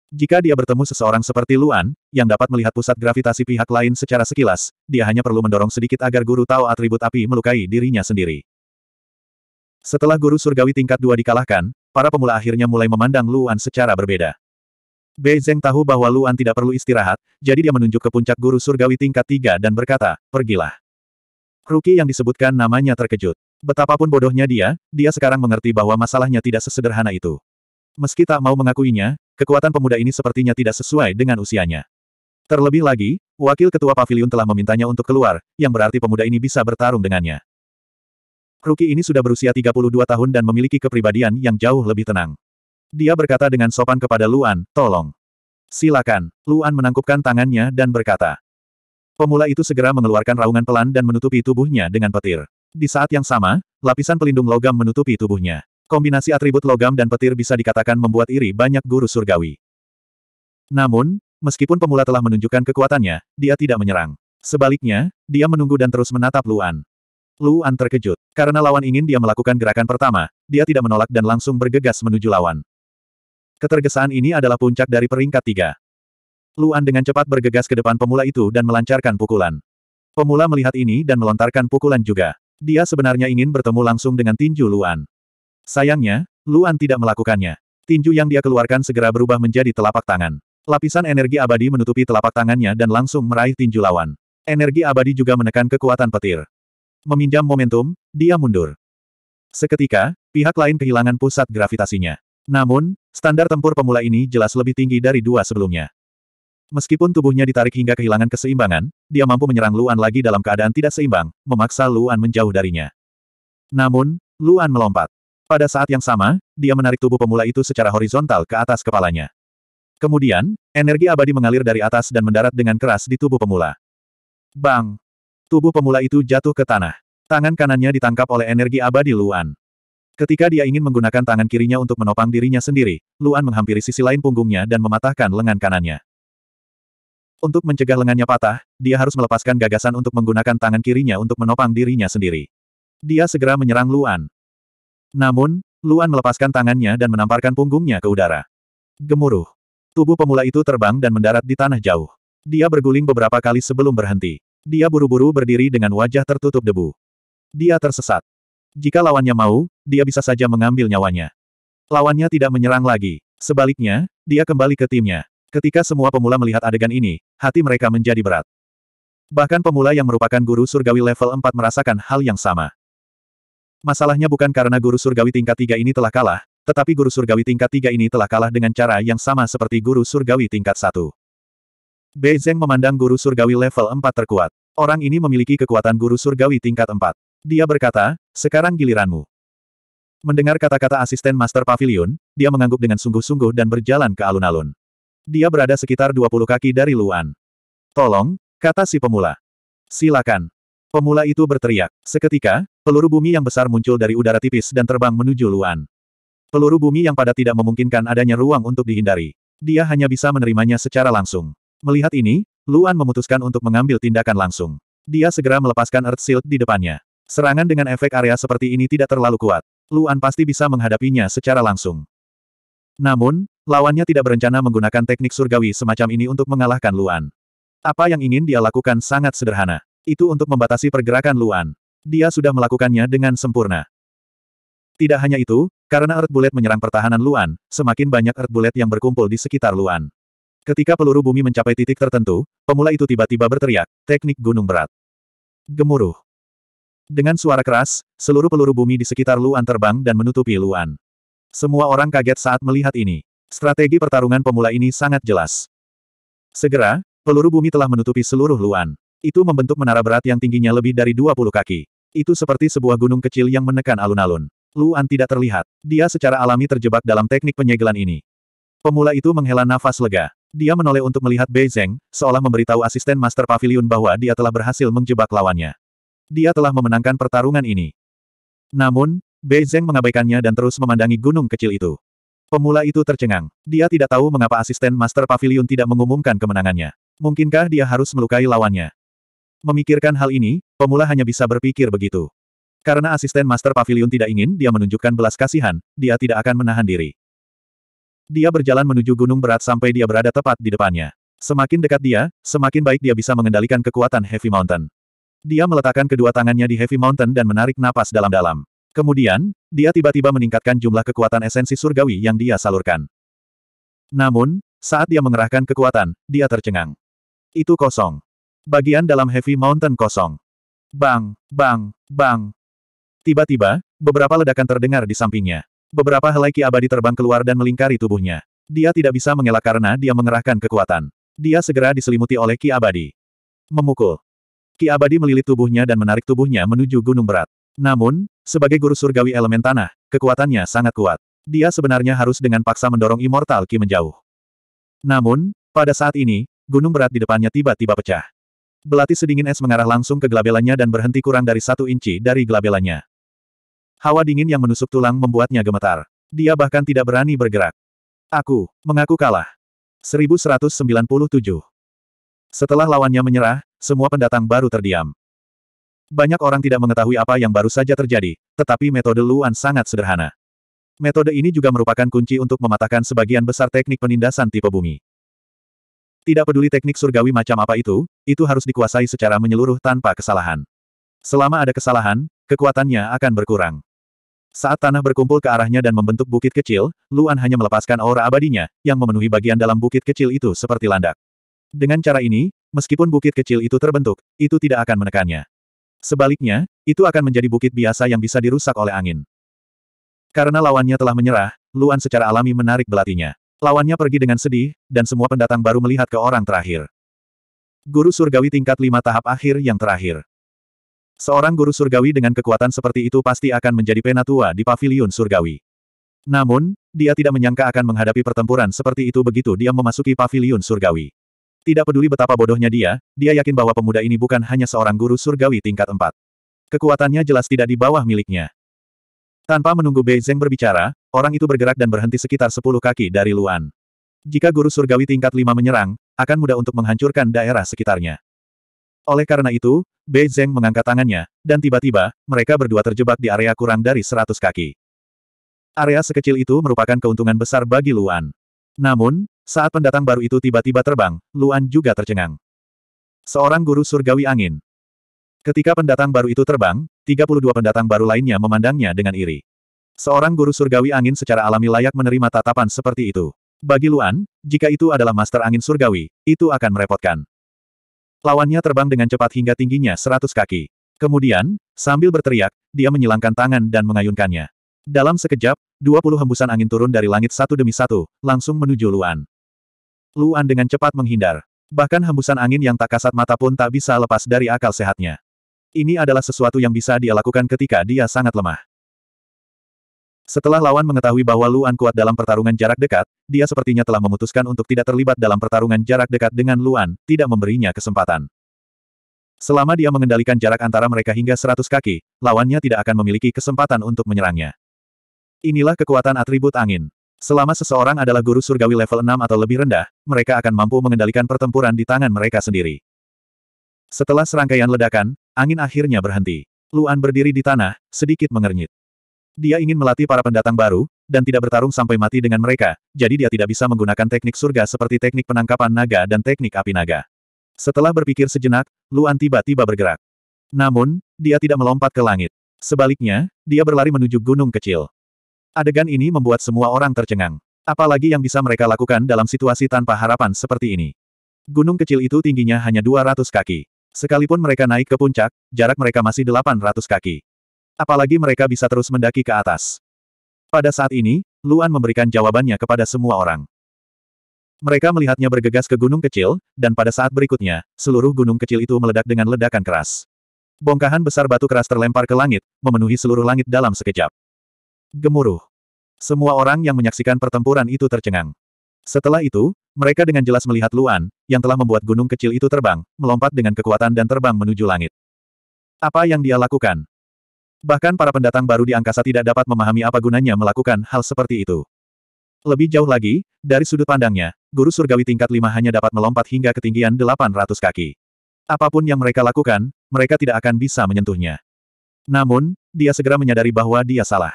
Jika dia bertemu seseorang seperti Luan, yang dapat melihat pusat gravitasi pihak lain secara sekilas, dia hanya perlu mendorong sedikit agar guru tahu atribut api melukai dirinya sendiri. Setelah guru surgawi tingkat dua dikalahkan, para pemula akhirnya mulai memandang Luan secara berbeda. Bei Zeng tahu bahwa Luan tidak perlu istirahat, jadi dia menunjuk ke puncak guru surgawi tingkat tiga dan berkata, pergilah. Ruki yang disebutkan namanya terkejut. Betapapun bodohnya dia, dia sekarang mengerti bahwa masalahnya tidak sesederhana itu. Meski tak mau mengakuinya, kekuatan pemuda ini sepertinya tidak sesuai dengan usianya. Terlebih lagi, wakil ketua pavilion telah memintanya untuk keluar, yang berarti pemuda ini bisa bertarung dengannya. Ruki ini sudah berusia 32 tahun dan memiliki kepribadian yang jauh lebih tenang. Dia berkata dengan sopan kepada Luan, tolong. Silakan. Luan menangkupkan tangannya dan berkata. Pemula itu segera mengeluarkan raungan pelan dan menutupi tubuhnya dengan petir. Di saat yang sama, lapisan pelindung logam menutupi tubuhnya. Kombinasi atribut logam dan petir bisa dikatakan membuat iri banyak guru surgawi. Namun, meskipun pemula telah menunjukkan kekuatannya, dia tidak menyerang. Sebaliknya, dia menunggu dan terus menatap Luan. Luan terkejut. Karena lawan ingin dia melakukan gerakan pertama, dia tidak menolak dan langsung bergegas menuju lawan. Ketergesaan ini adalah puncak dari peringkat tiga. Luan dengan cepat bergegas ke depan pemula itu dan melancarkan pukulan. Pemula melihat ini dan melontarkan pukulan juga. Dia sebenarnya ingin bertemu langsung dengan tinju Luan. Sayangnya, Luan tidak melakukannya. Tinju yang dia keluarkan segera berubah menjadi telapak tangan. Lapisan energi abadi menutupi telapak tangannya dan langsung meraih tinju lawan. Energi abadi juga menekan kekuatan petir. Meminjam momentum, dia mundur. Seketika, pihak lain kehilangan pusat gravitasinya. Namun, standar tempur pemula ini jelas lebih tinggi dari dua sebelumnya. Meskipun tubuhnya ditarik hingga kehilangan keseimbangan, dia mampu menyerang Luan lagi dalam keadaan tidak seimbang, memaksa Luan menjauh darinya. Namun, Luan melompat. Pada saat yang sama, dia menarik tubuh pemula itu secara horizontal ke atas kepalanya. Kemudian, energi abadi mengalir dari atas dan mendarat dengan keras di tubuh pemula. Bang! Tubuh pemula itu jatuh ke tanah. Tangan kanannya ditangkap oleh energi abadi Luan. Ketika dia ingin menggunakan tangan kirinya untuk menopang dirinya sendiri, Luan menghampiri sisi lain punggungnya dan mematahkan lengan kanannya. Untuk mencegah lengannya patah, dia harus melepaskan gagasan untuk menggunakan tangan kirinya untuk menopang dirinya sendiri. Dia segera menyerang Luan. Namun, Luan melepaskan tangannya dan menamparkan punggungnya ke udara. Gemuruh. Tubuh pemula itu terbang dan mendarat di tanah jauh. Dia berguling beberapa kali sebelum berhenti. Dia buru-buru berdiri dengan wajah tertutup debu. Dia tersesat. Jika lawannya mau, dia bisa saja mengambil nyawanya. Lawannya tidak menyerang lagi. Sebaliknya, dia kembali ke timnya. Ketika semua pemula melihat adegan ini, hati mereka menjadi berat. Bahkan pemula yang merupakan guru surgawi level 4 merasakan hal yang sama. Masalahnya bukan karena guru surgawi tingkat 3 ini telah kalah, tetapi guru surgawi tingkat 3 ini telah kalah dengan cara yang sama seperti guru surgawi tingkat 1. Bei memandang guru surgawi level 4 terkuat. Orang ini memiliki kekuatan guru surgawi tingkat 4. Dia berkata, sekarang giliranmu. Mendengar kata-kata asisten Master Pavilion, dia mengangguk dengan sungguh-sungguh dan berjalan ke alun-alun. Dia berada sekitar 20 kaki dari Luan. Tolong, kata si pemula. Silakan. Pemula itu berteriak. Seketika, peluru bumi yang besar muncul dari udara tipis dan terbang menuju Luan. Peluru bumi yang pada tidak memungkinkan adanya ruang untuk dihindari. Dia hanya bisa menerimanya secara langsung. Melihat ini, Luan memutuskan untuk mengambil tindakan langsung. Dia segera melepaskan Earth Shield di depannya. Serangan dengan efek area seperti ini tidak terlalu kuat. Luan pasti bisa menghadapinya secara langsung. Namun, lawannya tidak berencana menggunakan teknik surgawi semacam ini untuk mengalahkan Luan. Apa yang ingin dia lakukan sangat sederhana. Itu untuk membatasi pergerakan Luan. Dia sudah melakukannya dengan sempurna. Tidak hanya itu, karena Earth Bullet menyerang pertahanan Luan, semakin banyak Earth Bullet yang berkumpul di sekitar Luan. Ketika peluru bumi mencapai titik tertentu, pemula itu tiba-tiba berteriak, teknik gunung berat. Gemuruh. Dengan suara keras, seluruh peluru bumi di sekitar Luan terbang dan menutupi Luan. Semua orang kaget saat melihat ini. Strategi pertarungan pemula ini sangat jelas. Segera, peluru bumi telah menutupi seluruh Luan. Itu membentuk menara berat yang tingginya lebih dari 20 kaki. Itu seperti sebuah gunung kecil yang menekan alun-alun. Luan tidak terlihat. Dia secara alami terjebak dalam teknik penyegelan ini. Pemula itu menghela nafas lega. Dia menoleh untuk melihat Bei Zeng, seolah memberitahu asisten Master Pavilion bahwa dia telah berhasil menjebak lawannya. Dia telah memenangkan pertarungan ini. Namun, Bei Zeng mengabaikannya dan terus memandangi gunung kecil itu. Pemula itu tercengang. Dia tidak tahu mengapa asisten Master Pavilion tidak mengumumkan kemenangannya. Mungkinkah dia harus melukai lawannya? Memikirkan hal ini, pemula hanya bisa berpikir begitu. Karena asisten Master Pavilion tidak ingin dia menunjukkan belas kasihan, dia tidak akan menahan diri. Dia berjalan menuju gunung berat sampai dia berada tepat di depannya. Semakin dekat dia, semakin baik dia bisa mengendalikan kekuatan Heavy Mountain. Dia meletakkan kedua tangannya di Heavy Mountain dan menarik napas dalam-dalam. Kemudian, dia tiba-tiba meningkatkan jumlah kekuatan esensi surgawi yang dia salurkan. Namun, saat dia mengerahkan kekuatan, dia tercengang. Itu kosong. Bagian dalam Heavy Mountain kosong. Bang, bang, bang. Tiba-tiba, beberapa ledakan terdengar di sampingnya. Beberapa helai ki abadi terbang keluar dan melingkari tubuhnya. Dia tidak bisa mengelak karena dia mengerahkan kekuatan. Dia segera diselimuti oleh ki abadi. Memukul. Ki abadi melilit tubuhnya dan menarik tubuhnya menuju gunung berat. Namun, sebagai guru surgawi elemen tanah, kekuatannya sangat kuat. Dia sebenarnya harus dengan paksa mendorong immortal ki menjauh. Namun, pada saat ini, gunung berat di depannya tiba-tiba pecah. Belati sedingin es mengarah langsung ke gelabelannya dan berhenti kurang dari satu inci dari gelabelannya. Hawa dingin yang menusuk tulang membuatnya gemetar. Dia bahkan tidak berani bergerak. Aku, mengaku kalah. 1197. Setelah lawannya menyerah, semua pendatang baru terdiam. Banyak orang tidak mengetahui apa yang baru saja terjadi, tetapi metode Luan sangat sederhana. Metode ini juga merupakan kunci untuk mematahkan sebagian besar teknik penindasan tipe bumi. Tidak peduli teknik surgawi macam apa itu, itu harus dikuasai secara menyeluruh tanpa kesalahan. Selama ada kesalahan, kekuatannya akan berkurang. Saat tanah berkumpul ke arahnya dan membentuk bukit kecil, Luan hanya melepaskan aura abadinya, yang memenuhi bagian dalam bukit kecil itu seperti landak. Dengan cara ini, meskipun bukit kecil itu terbentuk, itu tidak akan menekannya. Sebaliknya, itu akan menjadi bukit biasa yang bisa dirusak oleh angin. Karena lawannya telah menyerah, Luan secara alami menarik belatinya. Lawannya pergi dengan sedih, dan semua pendatang baru melihat ke orang terakhir. Guru surgawi tingkat lima tahap akhir yang terakhir. Seorang guru surgawi dengan kekuatan seperti itu pasti akan menjadi penatua di pavilion surgawi. Namun, dia tidak menyangka akan menghadapi pertempuran seperti itu begitu dia memasuki pavilion surgawi. Tidak peduli betapa bodohnya dia, dia yakin bahwa pemuda ini bukan hanya seorang guru surgawi tingkat 4. Kekuatannya jelas tidak di bawah miliknya. Tanpa menunggu Bei Zeng berbicara, orang itu bergerak dan berhenti sekitar 10 kaki dari Luan. Jika guru surgawi tingkat 5 menyerang, akan mudah untuk menghancurkan daerah sekitarnya. Oleh karena itu, Bei Zeng mengangkat tangannya, dan tiba-tiba, mereka berdua terjebak di area kurang dari 100 kaki. Area sekecil itu merupakan keuntungan besar bagi Luan. Namun, saat pendatang baru itu tiba-tiba terbang, Luan juga tercengang. Seorang guru surgawi angin. Ketika pendatang baru itu terbang, 32 pendatang baru lainnya memandangnya dengan iri. Seorang guru surgawi angin secara alami layak menerima tatapan seperti itu. Bagi Luan, jika itu adalah master angin surgawi, itu akan merepotkan. Lawannya terbang dengan cepat hingga tingginya seratus kaki. Kemudian, sambil berteriak, dia menyilangkan tangan dan mengayunkannya. Dalam sekejap, dua puluh hembusan angin turun dari langit satu demi satu, langsung menuju Luan. Luan dengan cepat menghindar. Bahkan hembusan angin yang tak kasat mata pun tak bisa lepas dari akal sehatnya. Ini adalah sesuatu yang bisa dia lakukan ketika dia sangat lemah. Setelah lawan mengetahui bahwa Luan kuat dalam pertarungan jarak dekat, dia sepertinya telah memutuskan untuk tidak terlibat dalam pertarungan jarak dekat dengan Luan, tidak memberinya kesempatan. Selama dia mengendalikan jarak antara mereka hingga 100 kaki, lawannya tidak akan memiliki kesempatan untuk menyerangnya. Inilah kekuatan atribut angin. Selama seseorang adalah guru surgawi level 6 atau lebih rendah, mereka akan mampu mengendalikan pertempuran di tangan mereka sendiri. Setelah serangkaian ledakan, angin akhirnya berhenti. Luan berdiri di tanah, sedikit mengernyit. Dia ingin melatih para pendatang baru, dan tidak bertarung sampai mati dengan mereka, jadi dia tidak bisa menggunakan teknik surga seperti teknik penangkapan naga dan teknik api naga. Setelah berpikir sejenak, Luan tiba-tiba bergerak. Namun, dia tidak melompat ke langit. Sebaliknya, dia berlari menuju gunung kecil. Adegan ini membuat semua orang tercengang. Apalagi yang bisa mereka lakukan dalam situasi tanpa harapan seperti ini. Gunung kecil itu tingginya hanya 200 kaki. Sekalipun mereka naik ke puncak, jarak mereka masih 800 kaki. Apalagi mereka bisa terus mendaki ke atas. Pada saat ini, Luan memberikan jawabannya kepada semua orang. Mereka melihatnya bergegas ke gunung kecil, dan pada saat berikutnya, seluruh gunung kecil itu meledak dengan ledakan keras. Bongkahan besar batu keras terlempar ke langit, memenuhi seluruh langit dalam sekejap. Gemuruh. Semua orang yang menyaksikan pertempuran itu tercengang. Setelah itu, mereka dengan jelas melihat Luan, yang telah membuat gunung kecil itu terbang, melompat dengan kekuatan dan terbang menuju langit. Apa yang dia lakukan? Bahkan para pendatang baru di angkasa tidak dapat memahami apa gunanya melakukan hal seperti itu. Lebih jauh lagi, dari sudut pandangnya, guru surgawi tingkat 5 hanya dapat melompat hingga ketinggian 800 kaki. Apapun yang mereka lakukan, mereka tidak akan bisa menyentuhnya. Namun, dia segera menyadari bahwa dia salah.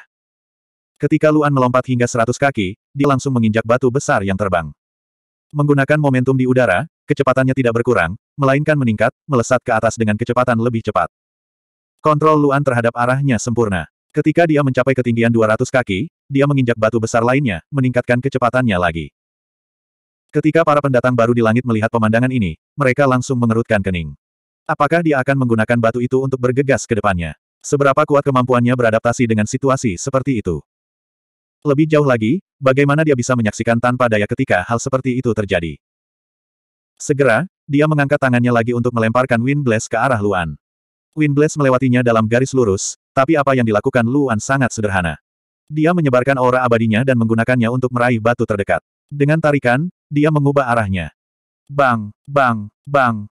Ketika Luan melompat hingga 100 kaki, dia langsung menginjak batu besar yang terbang. Menggunakan momentum di udara, kecepatannya tidak berkurang, melainkan meningkat, melesat ke atas dengan kecepatan lebih cepat. Kontrol Luan terhadap arahnya sempurna. Ketika dia mencapai ketinggian 200 kaki, dia menginjak batu besar lainnya, meningkatkan kecepatannya lagi. Ketika para pendatang baru di langit melihat pemandangan ini, mereka langsung mengerutkan kening. Apakah dia akan menggunakan batu itu untuk bergegas ke depannya? Seberapa kuat kemampuannya beradaptasi dengan situasi seperti itu? Lebih jauh lagi, bagaimana dia bisa menyaksikan tanpa daya ketika hal seperti itu terjadi? Segera, dia mengangkat tangannya lagi untuk melemparkan Wind Blast ke arah Luan. Windblast melewatinya dalam garis lurus, tapi apa yang dilakukan Luan sangat sederhana. Dia menyebarkan aura abadinya dan menggunakannya untuk meraih batu terdekat. Dengan tarikan, dia mengubah arahnya. Bang, bang, bang.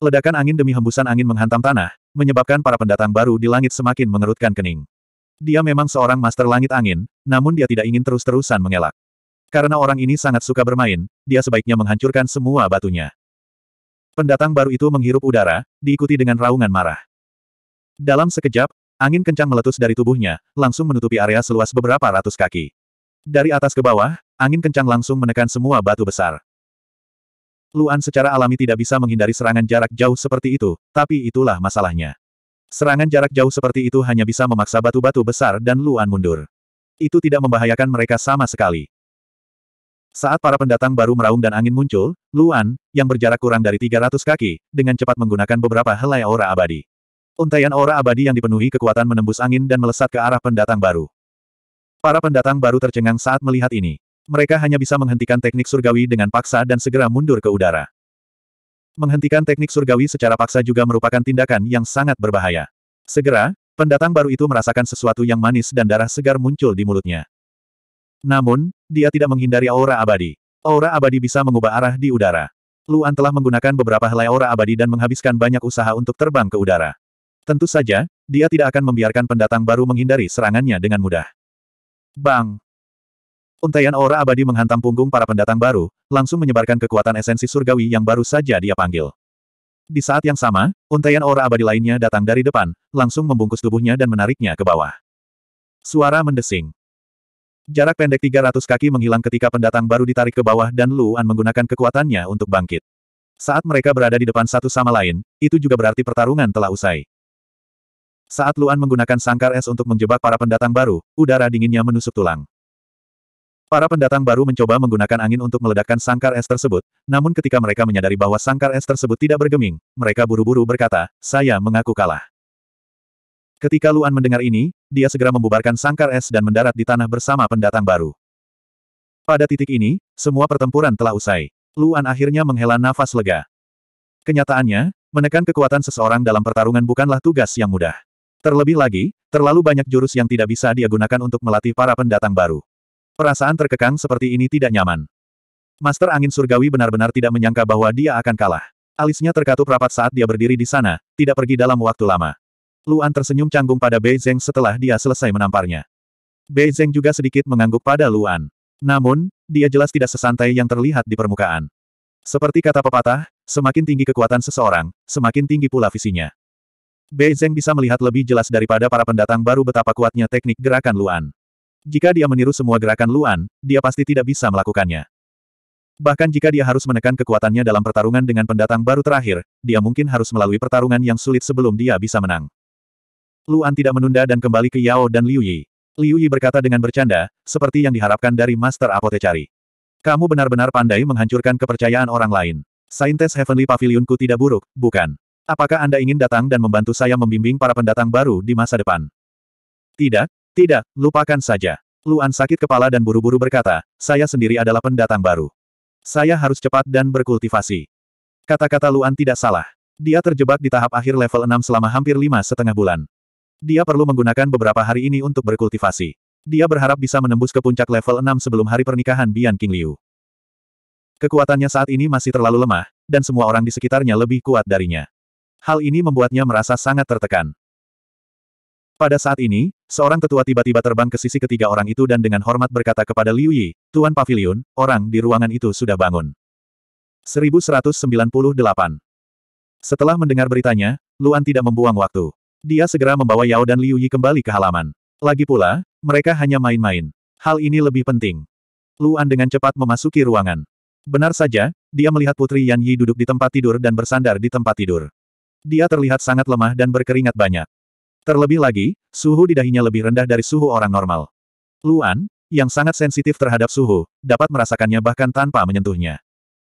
Ledakan angin demi hembusan angin menghantam tanah, menyebabkan para pendatang baru di langit semakin mengerutkan kening. Dia memang seorang master langit angin, namun dia tidak ingin terus-terusan mengelak. Karena orang ini sangat suka bermain, dia sebaiknya menghancurkan semua batunya. Pendatang baru itu menghirup udara, diikuti dengan raungan marah. Dalam sekejap, angin kencang meletus dari tubuhnya, langsung menutupi area seluas beberapa ratus kaki. Dari atas ke bawah, angin kencang langsung menekan semua batu besar. Luan secara alami tidak bisa menghindari serangan jarak jauh seperti itu, tapi itulah masalahnya. Serangan jarak jauh seperti itu hanya bisa memaksa batu-batu besar dan Luan mundur. Itu tidak membahayakan mereka sama sekali. Saat para pendatang baru meraung dan angin muncul, Luan, yang berjarak kurang dari 300 kaki, dengan cepat menggunakan beberapa helai aura abadi. Untaian aura abadi yang dipenuhi kekuatan menembus angin dan melesat ke arah pendatang baru. Para pendatang baru tercengang saat melihat ini. Mereka hanya bisa menghentikan teknik surgawi dengan paksa dan segera mundur ke udara. Menghentikan teknik surgawi secara paksa juga merupakan tindakan yang sangat berbahaya. Segera, pendatang baru itu merasakan sesuatu yang manis dan darah segar muncul di mulutnya. Namun, dia tidak menghindari aura abadi. Aura abadi bisa mengubah arah di udara. Luan telah menggunakan beberapa helai aura abadi dan menghabiskan banyak usaha untuk terbang ke udara. Tentu saja, dia tidak akan membiarkan pendatang baru menghindari serangannya dengan mudah. Bang! Untaian aura abadi menghantam punggung para pendatang baru, langsung menyebarkan kekuatan esensi surgawi yang baru saja dia panggil. Di saat yang sama, untaian aura abadi lainnya datang dari depan, langsung membungkus tubuhnya dan menariknya ke bawah. Suara mendesing. Jarak pendek 300 kaki menghilang ketika pendatang baru ditarik ke bawah dan Luan menggunakan kekuatannya untuk bangkit. Saat mereka berada di depan satu sama lain, itu juga berarti pertarungan telah usai. Saat Luan menggunakan sangkar es untuk menjebak para pendatang baru, udara dinginnya menusuk tulang. Para pendatang baru mencoba menggunakan angin untuk meledakkan sangkar es tersebut, namun ketika mereka menyadari bahwa sangkar es tersebut tidak bergeming, mereka buru-buru berkata, saya mengaku kalah. Ketika Luan mendengar ini, dia segera membubarkan sangkar es dan mendarat di tanah bersama pendatang baru. Pada titik ini, semua pertempuran telah usai. Luan akhirnya menghela nafas lega. Kenyataannya, menekan kekuatan seseorang dalam pertarungan bukanlah tugas yang mudah. Terlebih lagi, terlalu banyak jurus yang tidak bisa dia gunakan untuk melatih para pendatang baru. Perasaan terkekang seperti ini tidak nyaman. Master Angin Surgawi benar-benar tidak menyangka bahwa dia akan kalah. Alisnya terkatup rapat saat dia berdiri di sana, tidak pergi dalam waktu lama. Luan tersenyum canggung pada Bei Zeng setelah dia selesai menamparnya. Bei Zeng juga sedikit mengangguk pada Luan. Namun, dia jelas tidak sesantai yang terlihat di permukaan. Seperti kata pepatah, semakin tinggi kekuatan seseorang, semakin tinggi pula visinya. Bei Zeng bisa melihat lebih jelas daripada para pendatang baru betapa kuatnya teknik gerakan Luan. Jika dia meniru semua gerakan Luan, dia pasti tidak bisa melakukannya. Bahkan jika dia harus menekan kekuatannya dalam pertarungan dengan pendatang baru terakhir, dia mungkin harus melalui pertarungan yang sulit sebelum dia bisa menang. Luan tidak menunda dan kembali ke Yao dan Liu Yi. Liu Yi berkata dengan bercanda, seperti yang diharapkan dari Master Apotekari. Kamu benar-benar pandai menghancurkan kepercayaan orang lain. Saintes Heavenly Pavilionku tidak buruk, bukan? Apakah Anda ingin datang dan membantu saya membimbing para pendatang baru di masa depan? Tidak, tidak, lupakan saja. Luan sakit kepala dan buru-buru berkata, saya sendiri adalah pendatang baru. Saya harus cepat dan berkultivasi. Kata-kata Luan tidak salah. Dia terjebak di tahap akhir level 6 selama hampir lima setengah bulan. Dia perlu menggunakan beberapa hari ini untuk berkultivasi. Dia berharap bisa menembus ke puncak level 6 sebelum hari pernikahan Bian King Liu. Kekuatannya saat ini masih terlalu lemah, dan semua orang di sekitarnya lebih kuat darinya. Hal ini membuatnya merasa sangat tertekan. Pada saat ini, seorang tetua tiba-tiba terbang ke sisi ketiga orang itu dan dengan hormat berkata kepada Liu Yi, Tuan Pavilion, orang di ruangan itu sudah bangun. 1198 Setelah mendengar beritanya, Luan tidak membuang waktu. Dia segera membawa Yao dan Liu Yi kembali ke halaman. Lagi pula, mereka hanya main-main. Hal ini lebih penting. Luan dengan cepat memasuki ruangan. Benar saja, dia melihat Putri Yan Yi duduk di tempat tidur dan bersandar di tempat tidur. Dia terlihat sangat lemah dan berkeringat banyak. Terlebih lagi, suhu di dahinya lebih rendah dari suhu orang normal. Luan, yang sangat sensitif terhadap suhu, dapat merasakannya bahkan tanpa menyentuhnya.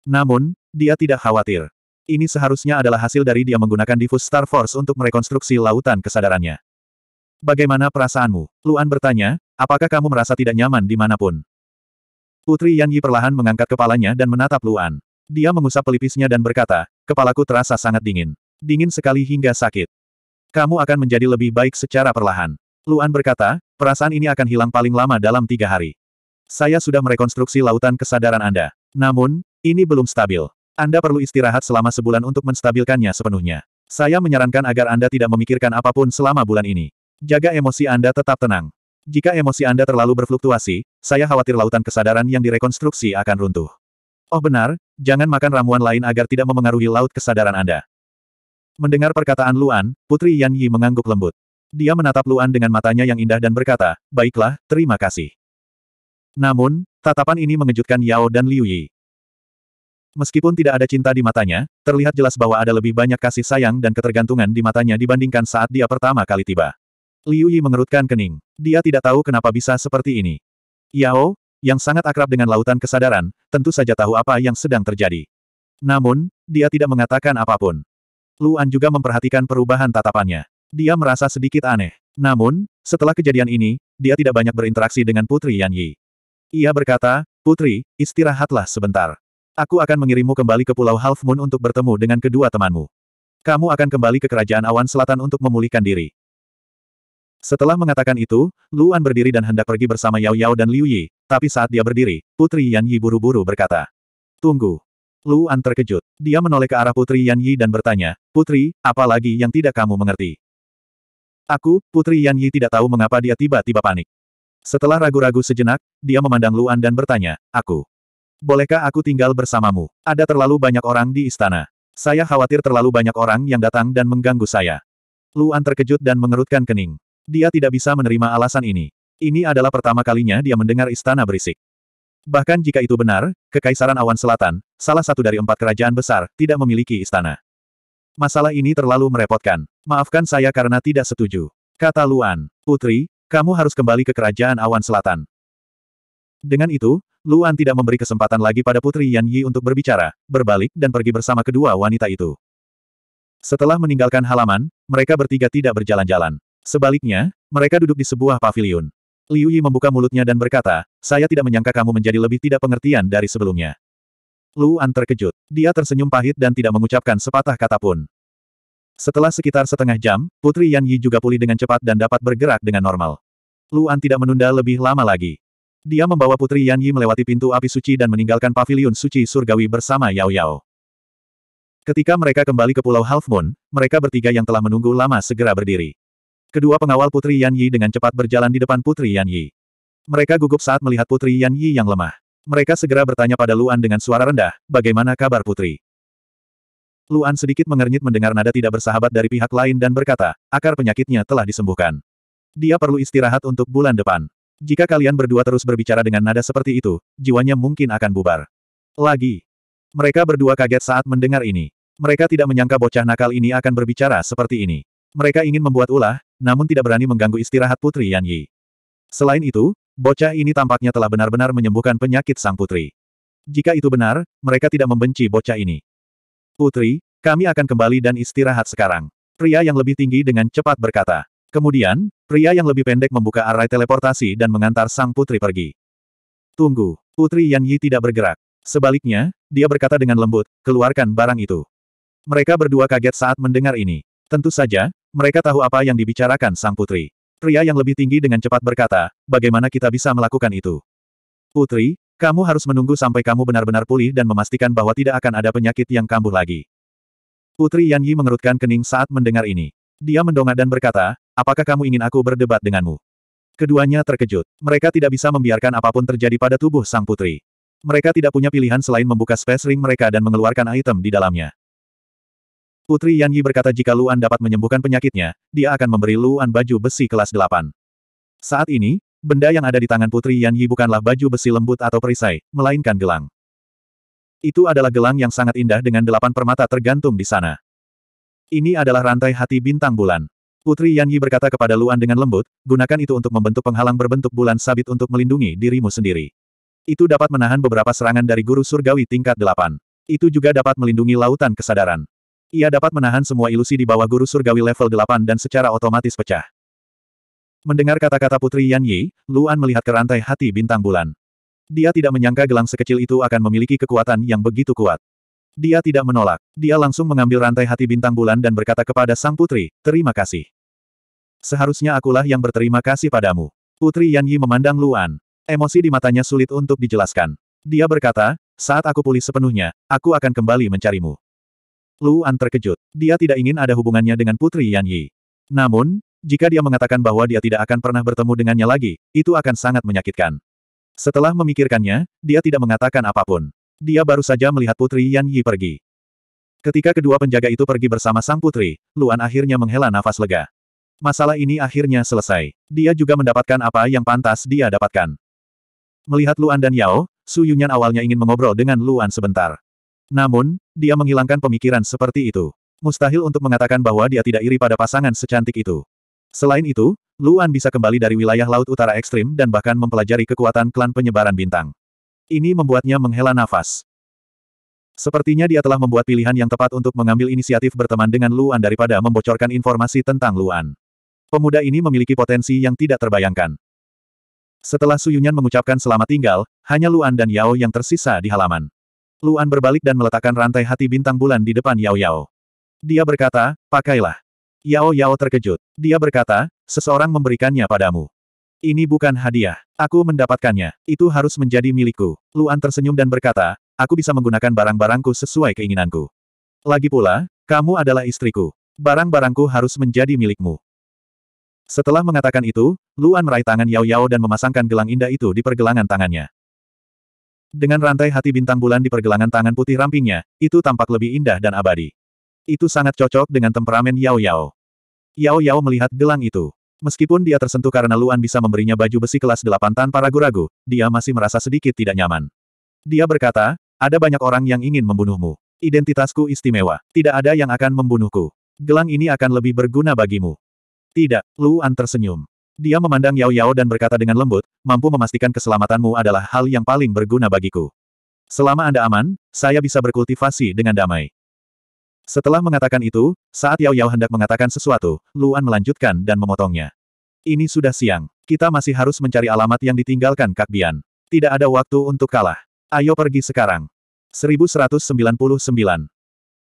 Namun, dia tidak khawatir. Ini seharusnya adalah hasil dari dia menggunakan Diffus Star Force untuk merekonstruksi lautan kesadarannya. Bagaimana perasaanmu? Luan bertanya, apakah kamu merasa tidak nyaman dimanapun? Putri Yan Yi perlahan mengangkat kepalanya dan menatap Luan. Dia mengusap pelipisnya dan berkata, kepalaku terasa sangat dingin. Dingin sekali hingga sakit. Kamu akan menjadi lebih baik secara perlahan. Luan berkata, perasaan ini akan hilang paling lama dalam tiga hari. Saya sudah merekonstruksi lautan kesadaran Anda. Namun, ini belum stabil. Anda perlu istirahat selama sebulan untuk menstabilkannya sepenuhnya. Saya menyarankan agar Anda tidak memikirkan apapun selama bulan ini. Jaga emosi Anda tetap tenang. Jika emosi Anda terlalu berfluktuasi, saya khawatir lautan kesadaran yang direkonstruksi akan runtuh. Oh benar, jangan makan ramuan lain agar tidak memengaruhi laut kesadaran Anda. Mendengar perkataan Luan, Putri Yan Yi mengangguk lembut. Dia menatap Luan dengan matanya yang indah dan berkata, Baiklah, terima kasih. Namun, tatapan ini mengejutkan Yao dan Liu Yi. Meskipun tidak ada cinta di matanya, terlihat jelas bahwa ada lebih banyak kasih sayang dan ketergantungan di matanya dibandingkan saat dia pertama kali tiba. Liu Yi mengerutkan kening. Dia tidak tahu kenapa bisa seperti ini. Yao, yang sangat akrab dengan lautan kesadaran, tentu saja tahu apa yang sedang terjadi. Namun, dia tidak mengatakan apapun. Luan juga memperhatikan perubahan tatapannya. Dia merasa sedikit aneh. Namun, setelah kejadian ini, dia tidak banyak berinteraksi dengan Putri Yan Yi. Ia berkata, Putri, istirahatlah sebentar. Aku akan mengirimmu kembali ke Pulau Half Moon untuk bertemu dengan kedua temanmu. Kamu akan kembali ke Kerajaan Awan Selatan untuk memulihkan diri. Setelah mengatakan itu, Luan berdiri dan hendak pergi bersama Yao Yao dan Liu Yi, tapi saat dia berdiri, Putri Yan Yi buru-buru berkata. Tunggu. Luan terkejut. Dia menoleh ke arah Putri Yan Yi dan bertanya, Putri, apa lagi yang tidak kamu mengerti? Aku, Putri Yan Yi tidak tahu mengapa dia tiba-tiba panik. Setelah ragu-ragu sejenak, dia memandang Luan dan bertanya, Aku. Bolehkah aku tinggal bersamamu? Ada terlalu banyak orang di istana. Saya khawatir terlalu banyak orang yang datang dan mengganggu saya. Luan terkejut dan mengerutkan kening. Dia tidak bisa menerima alasan ini. Ini adalah pertama kalinya dia mendengar istana berisik. Bahkan jika itu benar, Kekaisaran Awan Selatan, salah satu dari empat kerajaan besar, tidak memiliki istana. Masalah ini terlalu merepotkan. Maafkan saya karena tidak setuju. Kata Luan. Putri, kamu harus kembali ke kerajaan Awan Selatan. Dengan itu, Luan tidak memberi kesempatan lagi pada Putri Yan Yi untuk berbicara, berbalik dan pergi bersama kedua wanita itu. Setelah meninggalkan halaman, mereka bertiga tidak berjalan-jalan. Sebaliknya, mereka duduk di sebuah paviliun. Liu Yi membuka mulutnya dan berkata, saya tidak menyangka kamu menjadi lebih tidak pengertian dari sebelumnya. Luan terkejut. Dia tersenyum pahit dan tidak mengucapkan sepatah kata pun. Setelah sekitar setengah jam, Putri Yan Yi juga pulih dengan cepat dan dapat bergerak dengan normal. Luan tidak menunda lebih lama lagi. Dia membawa Putri Yan Yi melewati pintu api suci dan meninggalkan paviliun suci surgawi bersama Yao Yao. Ketika mereka kembali ke Pulau Half Moon, mereka bertiga yang telah menunggu lama segera berdiri. Kedua pengawal Putri Yan Yi dengan cepat berjalan di depan Putri Yan Yi. Mereka gugup saat melihat Putri Yan Yi yang lemah. Mereka segera bertanya pada Luan dengan suara rendah, bagaimana kabar Putri? Luan sedikit mengernyit mendengar nada tidak bersahabat dari pihak lain dan berkata, akar penyakitnya telah disembuhkan. Dia perlu istirahat untuk bulan depan. Jika kalian berdua terus berbicara dengan nada seperti itu, jiwanya mungkin akan bubar. Lagi. Mereka berdua kaget saat mendengar ini. Mereka tidak menyangka bocah nakal ini akan berbicara seperti ini. Mereka ingin membuat ulah, namun tidak berani mengganggu istirahat Putri Yan Yi. Selain itu, bocah ini tampaknya telah benar-benar menyembuhkan penyakit sang putri. Jika itu benar, mereka tidak membenci bocah ini. Putri, kami akan kembali dan istirahat sekarang. Pria yang lebih tinggi dengan cepat berkata. Kemudian, pria yang lebih pendek membuka arai teleportasi dan mengantar sang putri pergi. Tunggu, putri Yan Yi tidak bergerak. Sebaliknya, dia berkata dengan lembut, keluarkan barang itu. Mereka berdua kaget saat mendengar ini. Tentu saja, mereka tahu apa yang dibicarakan sang putri. Pria yang lebih tinggi dengan cepat berkata, bagaimana kita bisa melakukan itu? Putri, kamu harus menunggu sampai kamu benar-benar pulih dan memastikan bahwa tidak akan ada penyakit yang kambuh lagi. Putri Yan Yi mengerutkan kening saat mendengar ini. Dia mendongak dan berkata, Apakah kamu ingin aku berdebat denganmu? Keduanya terkejut. Mereka tidak bisa membiarkan apapun terjadi pada tubuh sang putri. Mereka tidak punya pilihan selain membuka space ring mereka dan mengeluarkan item di dalamnya. Putri Yan Yi berkata jika Luan dapat menyembuhkan penyakitnya, dia akan memberi Luan baju besi kelas 8. Saat ini, benda yang ada di tangan Putri Yan Yi bukanlah baju besi lembut atau perisai, melainkan gelang. Itu adalah gelang yang sangat indah dengan delapan permata tergantung di sana. Ini adalah rantai hati bintang bulan. Putri Yan Yi berkata kepada Luan dengan lembut, gunakan itu untuk membentuk penghalang berbentuk bulan sabit untuk melindungi dirimu sendiri. Itu dapat menahan beberapa serangan dari guru surgawi tingkat delapan. Itu juga dapat melindungi lautan kesadaran. Ia dapat menahan semua ilusi di bawah guru surgawi level delapan dan secara otomatis pecah. Mendengar kata-kata Putri Yan Yi, Luan melihat ke rantai hati bintang bulan. Dia tidak menyangka gelang sekecil itu akan memiliki kekuatan yang begitu kuat. Dia tidak menolak. Dia langsung mengambil rantai hati bintang bulan dan berkata kepada sang putri, terima kasih. Seharusnya akulah yang berterima kasih padamu. Putri Yan Yi memandang Luan. Emosi di matanya sulit untuk dijelaskan. Dia berkata, saat aku pulih sepenuhnya, aku akan kembali mencarimu. Luan terkejut. Dia tidak ingin ada hubungannya dengan Putri Yan Yi. Namun, jika dia mengatakan bahwa dia tidak akan pernah bertemu dengannya lagi, itu akan sangat menyakitkan. Setelah memikirkannya, dia tidak mengatakan apapun. Dia baru saja melihat Putri Yan Yi pergi. Ketika kedua penjaga itu pergi bersama sang putri, Luan akhirnya menghela nafas lega. Masalah ini akhirnya selesai. Dia juga mendapatkan apa yang pantas dia dapatkan. Melihat Luan dan Yao, Su Yunyan awalnya ingin mengobrol dengan Luan sebentar. Namun, dia menghilangkan pemikiran seperti itu. Mustahil untuk mengatakan bahwa dia tidak iri pada pasangan secantik itu. Selain itu, Luan bisa kembali dari wilayah laut utara ekstrim dan bahkan mempelajari kekuatan klan penyebaran bintang. Ini membuatnya menghela nafas. Sepertinya dia telah membuat pilihan yang tepat untuk mengambil inisiatif berteman dengan Luan daripada membocorkan informasi tentang Luan. Pemuda ini memiliki potensi yang tidak terbayangkan. Setelah Suyunyan mengucapkan selamat tinggal, hanya Luan dan Yao yang tersisa di halaman. Luan berbalik dan meletakkan rantai hati bintang bulan di depan Yao Yao. Dia berkata, pakailah. Yao Yao terkejut. Dia berkata, seseorang memberikannya padamu. Ini bukan hadiah. Aku mendapatkannya. Itu harus menjadi milikku. Luan tersenyum dan berkata, aku bisa menggunakan barang-barangku sesuai keinginanku. Lagi pula, kamu adalah istriku. Barang-barangku harus menjadi milikmu. Setelah mengatakan itu, Luan meraih tangan Yao Yao dan memasangkan gelang indah itu di pergelangan tangannya. Dengan rantai hati bintang bulan di pergelangan tangan putih rampingnya, itu tampak lebih indah dan abadi. Itu sangat cocok dengan temperamen Yao Yao. Yao Yao melihat gelang itu. Meskipun dia tersentuh karena Luan bisa memberinya baju besi kelas delapan tanpa ragu-ragu, dia masih merasa sedikit tidak nyaman. Dia berkata, ada banyak orang yang ingin membunuhmu. Identitasku istimewa. Tidak ada yang akan membunuhku. Gelang ini akan lebih berguna bagimu. Tidak, Luan tersenyum. Dia memandang Yao Yao dan berkata dengan lembut, mampu memastikan keselamatanmu adalah hal yang paling berguna bagiku. Selama Anda aman, saya bisa berkultivasi dengan damai. Setelah mengatakan itu, saat Yao Yao hendak mengatakan sesuatu, Luan melanjutkan dan memotongnya. Ini sudah siang. Kita masih harus mencari alamat yang ditinggalkan Kak Bian. Tidak ada waktu untuk kalah. Ayo pergi sekarang. 1199.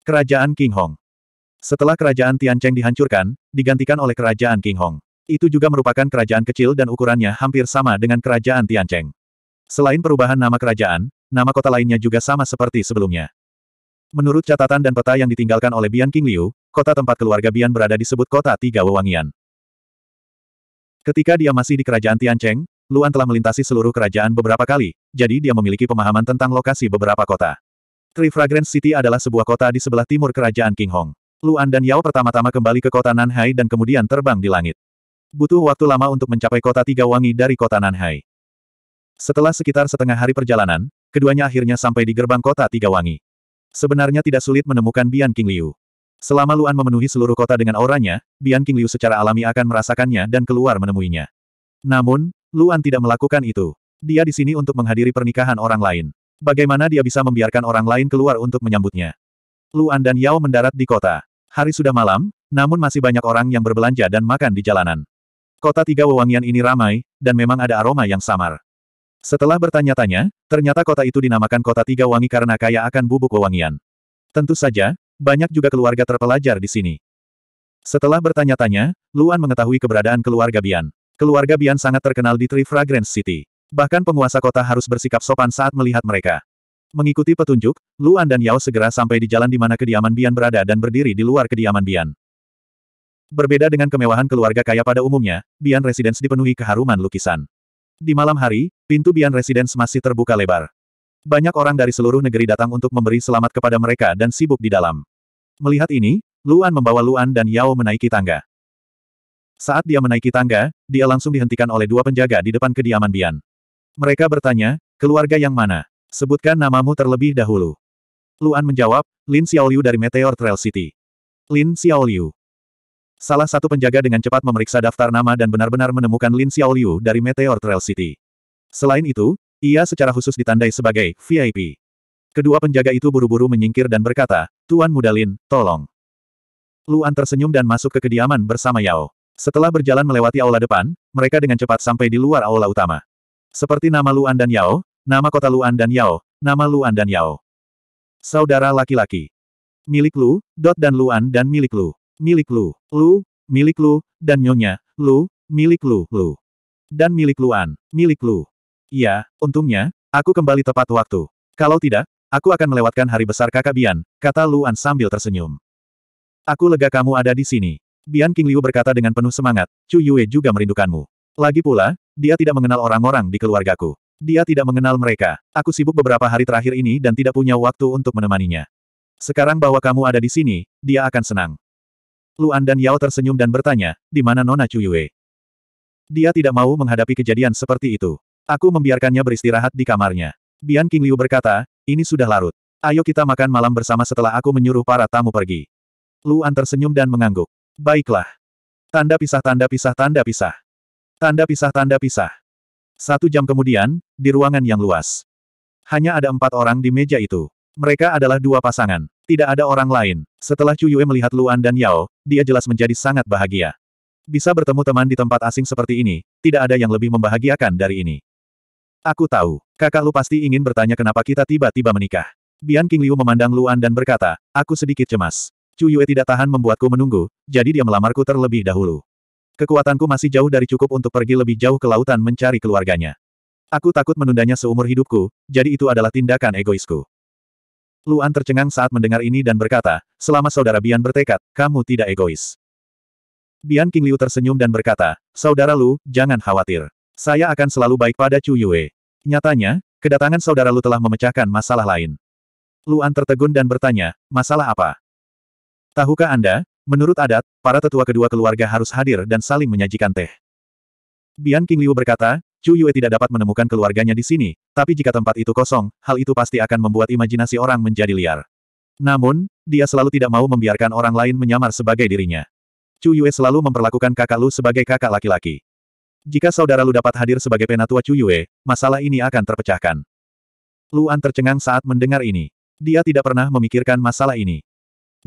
Kerajaan King Hong. Setelah kerajaan Tiancheng dihancurkan, digantikan oleh kerajaan King Hong. Itu juga merupakan kerajaan kecil dan ukurannya hampir sama dengan kerajaan Tiancheng. Selain perubahan nama kerajaan, nama kota lainnya juga sama seperti sebelumnya. Menurut catatan dan peta yang ditinggalkan oleh Bian King Liu, kota tempat keluarga Bian berada disebut kota Tiga Wewangian. Ketika dia masih di kerajaan Tiancheng, Luan telah melintasi seluruh kerajaan beberapa kali, jadi dia memiliki pemahaman tentang lokasi beberapa kota. Three Fragrance City adalah sebuah kota di sebelah timur kerajaan King Hong. Luan dan Yao pertama-tama kembali ke kota Nanhai dan kemudian terbang di langit. Butuh waktu lama untuk mencapai kota Tiga Wangi dari kota Nanhai. Setelah sekitar setengah hari perjalanan, keduanya akhirnya sampai di gerbang kota Tiga Wangi. Sebenarnya tidak sulit menemukan Bian King Liu. Selama Luan memenuhi seluruh kota dengan auranya, Bian King Liu secara alami akan merasakannya dan keluar menemuinya. Namun, Luan tidak melakukan itu. Dia di sini untuk menghadiri pernikahan orang lain. Bagaimana dia bisa membiarkan orang lain keluar untuk menyambutnya? Luan dan Yao mendarat di kota. Hari sudah malam, namun masih banyak orang yang berbelanja dan makan di jalanan. Kota tiga wewangian ini ramai, dan memang ada aroma yang samar. Setelah bertanya-tanya, ternyata kota itu dinamakan kota tiga wangi karena kaya akan bubuk wewangian. Tentu saja, banyak juga keluarga terpelajar di sini. Setelah bertanya-tanya, Luan mengetahui keberadaan keluarga Bian. Keluarga Bian sangat terkenal di Three Fragrance City. Bahkan penguasa kota harus bersikap sopan saat melihat mereka. Mengikuti petunjuk, Luan dan Yao segera sampai di jalan di mana kediaman Bian berada dan berdiri di luar kediaman Bian. Berbeda dengan kemewahan keluarga kaya pada umumnya, Bian Residence dipenuhi keharuman lukisan. Di malam hari, pintu Bian Residence masih terbuka lebar. Banyak orang dari seluruh negeri datang untuk memberi selamat kepada mereka dan sibuk di dalam. Melihat ini, Luan membawa Luan dan Yao menaiki tangga. Saat dia menaiki tangga, dia langsung dihentikan oleh dua penjaga di depan kediaman Bian. Mereka bertanya, keluarga yang mana? Sebutkan namamu terlebih dahulu. Luan menjawab, Lin Xiaoliu dari Meteor Trail City. Lin Xiaoliu. Salah satu penjaga dengan cepat memeriksa daftar nama dan benar-benar menemukan Lin Xiaoliu dari Meteor Trail City. Selain itu, ia secara khusus ditandai sebagai VIP. Kedua penjaga itu buru-buru menyingkir dan berkata, Tuan Muda Lin, tolong. Luan tersenyum dan masuk ke kediaman bersama Yao. Setelah berjalan melewati aula depan, mereka dengan cepat sampai di luar aula utama. Seperti nama Luan dan Yao, Nama kota Luan dan Yao, nama Luan dan Yao. Saudara laki-laki. Milik Lu, Dot dan Luan dan milik Lu. Milik Lu, Lu, milik Lu, dan Nyonya, Lu, milik Lu, Lu. Dan milik Luan, milik Lu. Ya, untungnya, aku kembali tepat waktu. Kalau tidak, aku akan melewatkan hari besar kakak Bian, kata Luan sambil tersenyum. Aku lega kamu ada di sini. Bian King Liu berkata dengan penuh semangat, Chu Yue juga merindukanmu. Lagi pula, dia tidak mengenal orang-orang di keluargaku. Dia tidak mengenal mereka. Aku sibuk beberapa hari terakhir ini dan tidak punya waktu untuk menemaninya. Sekarang bahwa kamu ada di sini, dia akan senang. Luan dan Yao tersenyum dan bertanya, di mana Nona Chuyue? Dia tidak mau menghadapi kejadian seperti itu. Aku membiarkannya beristirahat di kamarnya. Bian King Liu berkata, ini sudah larut. Ayo kita makan malam bersama setelah aku menyuruh para tamu pergi. Luan tersenyum dan mengangguk. Baiklah. Tanda pisah tanda pisah tanda pisah. Tanda pisah tanda pisah. Satu jam kemudian, di ruangan yang luas. Hanya ada empat orang di meja itu. Mereka adalah dua pasangan. Tidak ada orang lain. Setelah Chu Yue melihat Luan dan Yao, dia jelas menjadi sangat bahagia. Bisa bertemu teman di tempat asing seperti ini, tidak ada yang lebih membahagiakan dari ini. Aku tahu, kakak lu pasti ingin bertanya kenapa kita tiba-tiba menikah. Bian King Liu memandang Luan dan berkata, aku sedikit cemas. Chu Yue tidak tahan membuatku menunggu, jadi dia melamarku terlebih dahulu. Kekuatanku masih jauh dari cukup untuk pergi lebih jauh ke lautan mencari keluarganya. Aku takut menundanya seumur hidupku, jadi itu adalah tindakan egoisku. Luan tercengang saat mendengar ini dan berkata, selama saudara Bian bertekad, kamu tidak egois. Bian King Liu tersenyum dan berkata, saudara Lu, jangan khawatir. Saya akan selalu baik pada Chu Yue. Nyatanya, kedatangan saudara Lu telah memecahkan masalah lain. Luan tertegun dan bertanya, masalah apa? Tahukah Anda, Menurut adat, para tetua kedua keluarga harus hadir dan saling menyajikan teh. Bian King Liu berkata, Chu Yue tidak dapat menemukan keluarganya di sini, tapi jika tempat itu kosong, hal itu pasti akan membuat imajinasi orang menjadi liar. Namun, dia selalu tidak mau membiarkan orang lain menyamar sebagai dirinya. Chu Yue selalu memperlakukan kakak Lu sebagai kakak laki-laki. Jika saudara Lu dapat hadir sebagai penatua Chu Yue, masalah ini akan terpecahkan. Luan tercengang saat mendengar ini. Dia tidak pernah memikirkan masalah ini.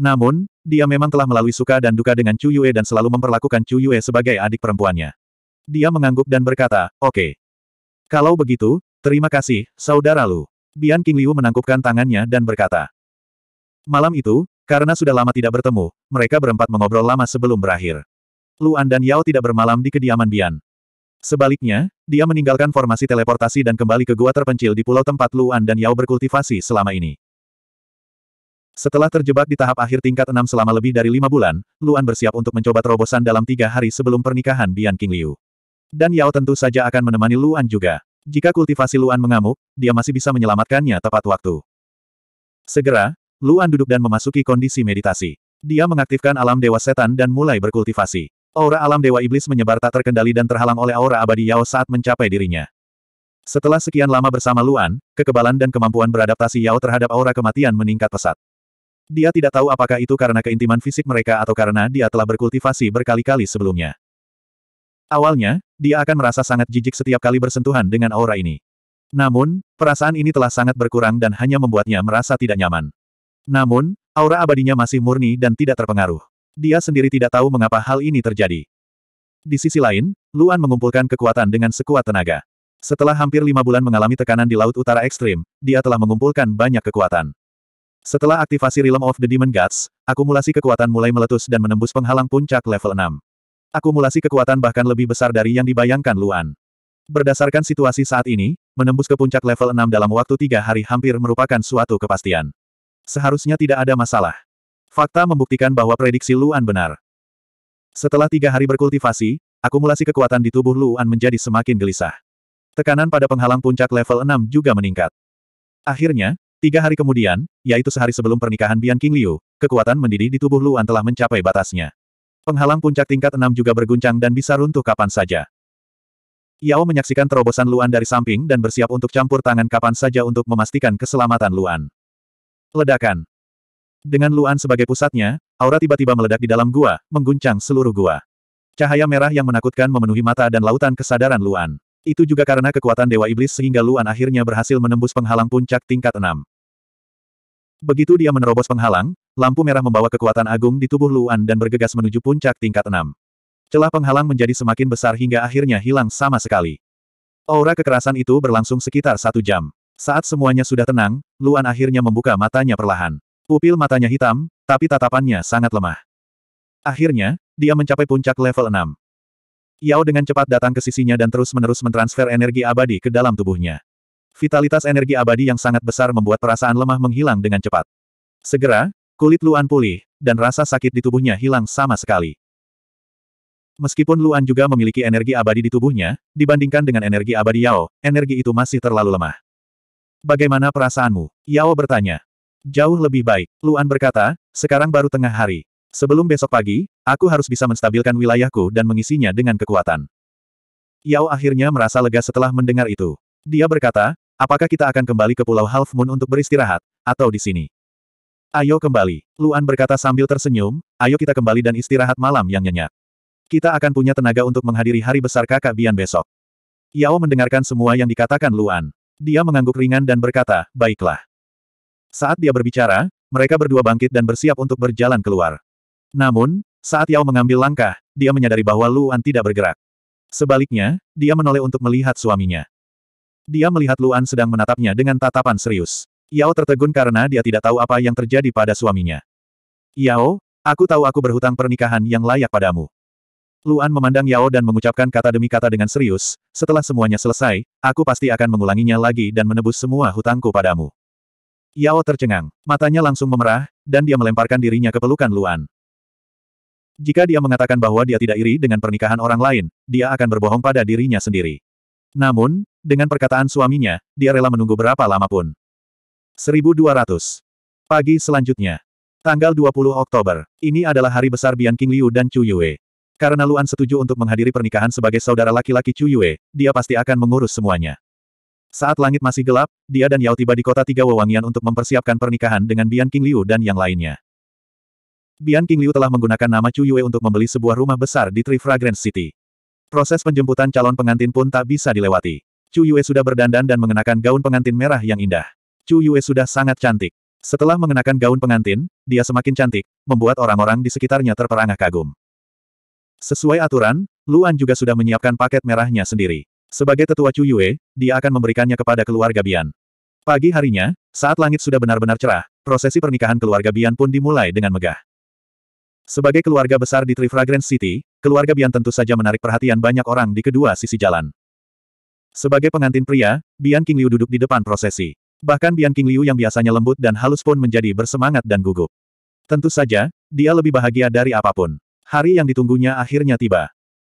Namun, dia memang telah melalui suka dan duka dengan Chu Yue dan selalu memperlakukan Chu Yue sebagai adik perempuannya. Dia mengangguk dan berkata, oke. Okay. Kalau begitu, terima kasih, saudara Lu. Bian King Liu menangkupkan tangannya dan berkata. Malam itu, karena sudah lama tidak bertemu, mereka berempat mengobrol lama sebelum berakhir. Luan dan Yao tidak bermalam di kediaman Bian. Sebaliknya, dia meninggalkan formasi teleportasi dan kembali ke gua terpencil di pulau tempat Luan dan Yao berkultivasi selama ini. Setelah terjebak di tahap akhir tingkat 6 selama lebih dari lima bulan, Luan bersiap untuk mencoba terobosan dalam tiga hari sebelum pernikahan Bian King Liu. Dan Yao tentu saja akan menemani Luan juga. Jika kultivasi Luan mengamuk, dia masih bisa menyelamatkannya tepat waktu. Segera, Luan duduk dan memasuki kondisi meditasi. Dia mengaktifkan alam dewa setan dan mulai berkultivasi. Aura alam dewa iblis menyebar tak terkendali dan terhalang oleh aura abadi Yao saat mencapai dirinya. Setelah sekian lama bersama Luan, kekebalan dan kemampuan beradaptasi Yao terhadap aura kematian meningkat pesat. Dia tidak tahu apakah itu karena keintiman fisik mereka atau karena dia telah berkultivasi berkali-kali sebelumnya. Awalnya, dia akan merasa sangat jijik setiap kali bersentuhan dengan aura ini. Namun, perasaan ini telah sangat berkurang dan hanya membuatnya merasa tidak nyaman. Namun, aura abadinya masih murni dan tidak terpengaruh. Dia sendiri tidak tahu mengapa hal ini terjadi. Di sisi lain, Luan mengumpulkan kekuatan dengan sekuat tenaga. Setelah hampir lima bulan mengalami tekanan di Laut Utara Ekstrim, dia telah mengumpulkan banyak kekuatan. Setelah aktivasi Realm of the Demon Gods, akumulasi kekuatan mulai meletus dan menembus penghalang puncak level 6. Akumulasi kekuatan bahkan lebih besar dari yang dibayangkan Luan. Berdasarkan situasi saat ini, menembus ke puncak level 6 dalam waktu tiga hari hampir merupakan suatu kepastian. Seharusnya tidak ada masalah. Fakta membuktikan bahwa prediksi Luan benar. Setelah tiga hari berkultivasi, akumulasi kekuatan di tubuh Luan menjadi semakin gelisah. Tekanan pada penghalang puncak level 6 juga meningkat. Akhirnya, Tiga hari kemudian, yaitu sehari sebelum pernikahan Bian King Liu, kekuatan mendidih di tubuh Luan telah mencapai batasnya. Penghalang puncak tingkat enam juga berguncang dan bisa runtuh kapan saja. Yao menyaksikan terobosan Luan dari samping dan bersiap untuk campur tangan kapan saja untuk memastikan keselamatan Luan. Ledakan. Dengan Luan sebagai pusatnya, aura tiba-tiba meledak di dalam gua, mengguncang seluruh gua. Cahaya merah yang menakutkan memenuhi mata dan lautan kesadaran Luan. Itu juga karena kekuatan Dewa Iblis sehingga Luan akhirnya berhasil menembus penghalang puncak tingkat enam. Begitu dia menerobos penghalang, lampu merah membawa kekuatan agung di tubuh Luan dan bergegas menuju puncak tingkat enam. Celah penghalang menjadi semakin besar hingga akhirnya hilang sama sekali. Aura kekerasan itu berlangsung sekitar satu jam. Saat semuanya sudah tenang, Luan akhirnya membuka matanya perlahan. Pupil matanya hitam, tapi tatapannya sangat lemah. Akhirnya, dia mencapai puncak level 6. Yao dengan cepat datang ke sisinya dan terus-menerus mentransfer energi abadi ke dalam tubuhnya. Vitalitas energi abadi yang sangat besar membuat perasaan lemah menghilang dengan cepat. Segera, kulit Luan pulih, dan rasa sakit di tubuhnya hilang sama sekali. Meskipun Luan juga memiliki energi abadi di tubuhnya, dibandingkan dengan energi abadi Yao, energi itu masih terlalu lemah. Bagaimana perasaanmu? Yao bertanya. Jauh lebih baik, Luan berkata, sekarang baru tengah hari. Sebelum besok pagi, aku harus bisa menstabilkan wilayahku dan mengisinya dengan kekuatan. Yao akhirnya merasa lega setelah mendengar itu. Dia berkata, Apakah kita akan kembali ke Pulau Half Moon untuk beristirahat, atau di sini? Ayo kembali. Luan berkata sambil tersenyum, ayo kita kembali dan istirahat malam yang nyenyak. Kita akan punya tenaga untuk menghadiri hari besar kakak Bian besok. Yao mendengarkan semua yang dikatakan Luan. Dia mengangguk ringan dan berkata, baiklah. Saat dia berbicara, mereka berdua bangkit dan bersiap untuk berjalan keluar. Namun, saat Yao mengambil langkah, dia menyadari bahwa Luan tidak bergerak. Sebaliknya, dia menoleh untuk melihat suaminya. Dia melihat Luan sedang menatapnya dengan tatapan serius. Yao tertegun karena dia tidak tahu apa yang terjadi pada suaminya. Yao, aku tahu aku berhutang pernikahan yang layak padamu. Luan memandang Yao dan mengucapkan kata demi kata dengan serius, setelah semuanya selesai, aku pasti akan mengulanginya lagi dan menebus semua hutangku padamu. Yao tercengang, matanya langsung memerah, dan dia melemparkan dirinya ke pelukan Luan. Jika dia mengatakan bahwa dia tidak iri dengan pernikahan orang lain, dia akan berbohong pada dirinya sendiri. Namun, dengan perkataan suaminya, dia rela menunggu berapa lama pun. 1200. Pagi selanjutnya. Tanggal 20 Oktober. Ini adalah hari besar Bian King Liu dan Chu Yue. Karena Luan setuju untuk menghadiri pernikahan sebagai saudara laki-laki Chu Yue, dia pasti akan mengurus semuanya. Saat langit masih gelap, dia dan Yao tiba di kota Tiga Wewangian untuk mempersiapkan pernikahan dengan Bian King Liu dan yang lainnya. Bian King Liu telah menggunakan nama Chu Yue untuk membeli sebuah rumah besar di Three Fragrance City. Proses penjemputan calon pengantin pun tak bisa dilewati. Chu Yue sudah berdandan dan mengenakan gaun pengantin merah yang indah. Chu Yue sudah sangat cantik. Setelah mengenakan gaun pengantin, dia semakin cantik, membuat orang-orang di sekitarnya terperangah kagum. Sesuai aturan, Luan juga sudah menyiapkan paket merahnya sendiri. Sebagai tetua Chu Yue, dia akan memberikannya kepada keluarga Bian. Pagi harinya, saat langit sudah benar-benar cerah, prosesi pernikahan keluarga Bian pun dimulai dengan megah. Sebagai keluarga besar di Trifragrance City, keluarga Bian tentu saja menarik perhatian banyak orang di kedua sisi jalan. Sebagai pengantin pria, Bian King Liu duduk di depan prosesi. Bahkan Bian King Liu yang biasanya lembut dan halus pun menjadi bersemangat dan gugup. Tentu saja, dia lebih bahagia dari apapun. Hari yang ditunggunya akhirnya tiba.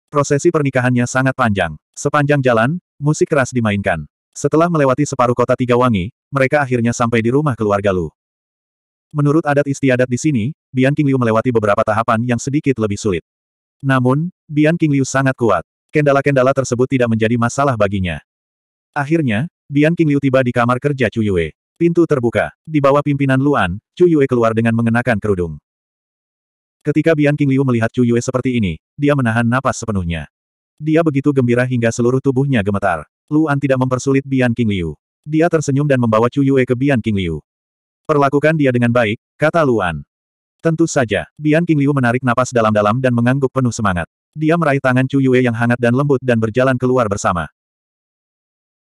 Prosesi pernikahannya sangat panjang. Sepanjang jalan, musik keras dimainkan. Setelah melewati separuh kota Tiga Wangi, mereka akhirnya sampai di rumah keluarga Lu. Menurut adat istiadat di sini, Bian King Liu melewati beberapa tahapan yang sedikit lebih sulit. Namun, Bian King Liu sangat kuat. Kendala-kendala tersebut tidak menjadi masalah baginya. Akhirnya, Bian King Liu tiba di kamar kerja Chu Yue. Pintu terbuka. Di bawah pimpinan Luan, Chu Yue keluar dengan mengenakan kerudung. Ketika Bian King Liu melihat Chu Yue seperti ini, dia menahan napas sepenuhnya. Dia begitu gembira hingga seluruh tubuhnya gemetar. Luan tidak mempersulit Bian King Liu. Dia tersenyum dan membawa Chu Yue ke Bian King Liu. Perlakukan dia dengan baik, kata Luan. Tentu saja, Bian King Liu menarik napas dalam-dalam dan mengangguk penuh semangat. Dia meraih tangan Chu Yue yang hangat dan lembut dan berjalan keluar bersama.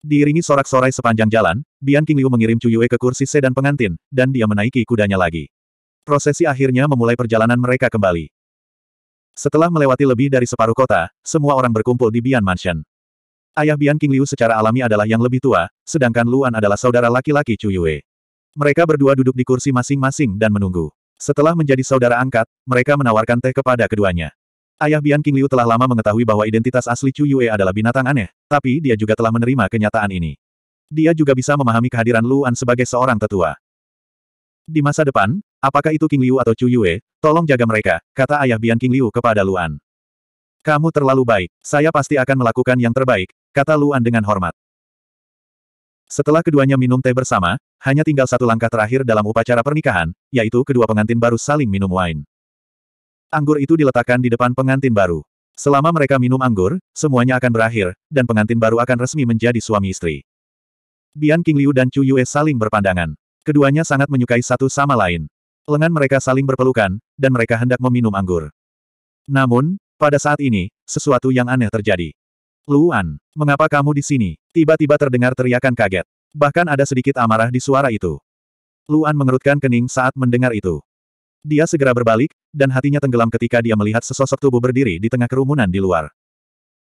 Diiringi sorak-sorai sepanjang jalan, Bian King Liu mengirim Chu Yue ke kursi sedan pengantin, dan dia menaiki kudanya lagi. Prosesi akhirnya memulai perjalanan mereka kembali. Setelah melewati lebih dari separuh kota, semua orang berkumpul di Bian Mansion. Ayah Bian King Liu secara alami adalah yang lebih tua, sedangkan Luan adalah saudara laki-laki Chu Yue. Mereka berdua duduk di kursi masing-masing dan menunggu. Setelah menjadi saudara angkat, mereka menawarkan teh kepada keduanya. Ayah Bian King Liu telah lama mengetahui bahwa identitas asli Chu Yue adalah binatang aneh, tapi dia juga telah menerima kenyataan ini. Dia juga bisa memahami kehadiran Luan sebagai seorang tetua. Di masa depan, apakah itu King Liu atau Chu Yue, tolong jaga mereka, kata ayah Bian King Liu kepada Luan. Kamu terlalu baik, saya pasti akan melakukan yang terbaik, kata Luan dengan hormat. Setelah keduanya minum teh bersama, hanya tinggal satu langkah terakhir dalam upacara pernikahan, yaitu kedua pengantin baru saling minum wine. Anggur itu diletakkan di depan pengantin baru. Selama mereka minum anggur, semuanya akan berakhir, dan pengantin baru akan resmi menjadi suami istri. Bian King Liu dan Chu Yue saling berpandangan. Keduanya sangat menyukai satu sama lain. Lengan mereka saling berpelukan, dan mereka hendak meminum anggur. Namun, pada saat ini, sesuatu yang aneh terjadi. Luan, mengapa kamu di sini? Tiba-tiba terdengar teriakan kaget. Bahkan ada sedikit amarah di suara itu. Luan mengerutkan kening saat mendengar itu. Dia segera berbalik, dan hatinya tenggelam ketika dia melihat sesosok tubuh berdiri di tengah kerumunan di luar.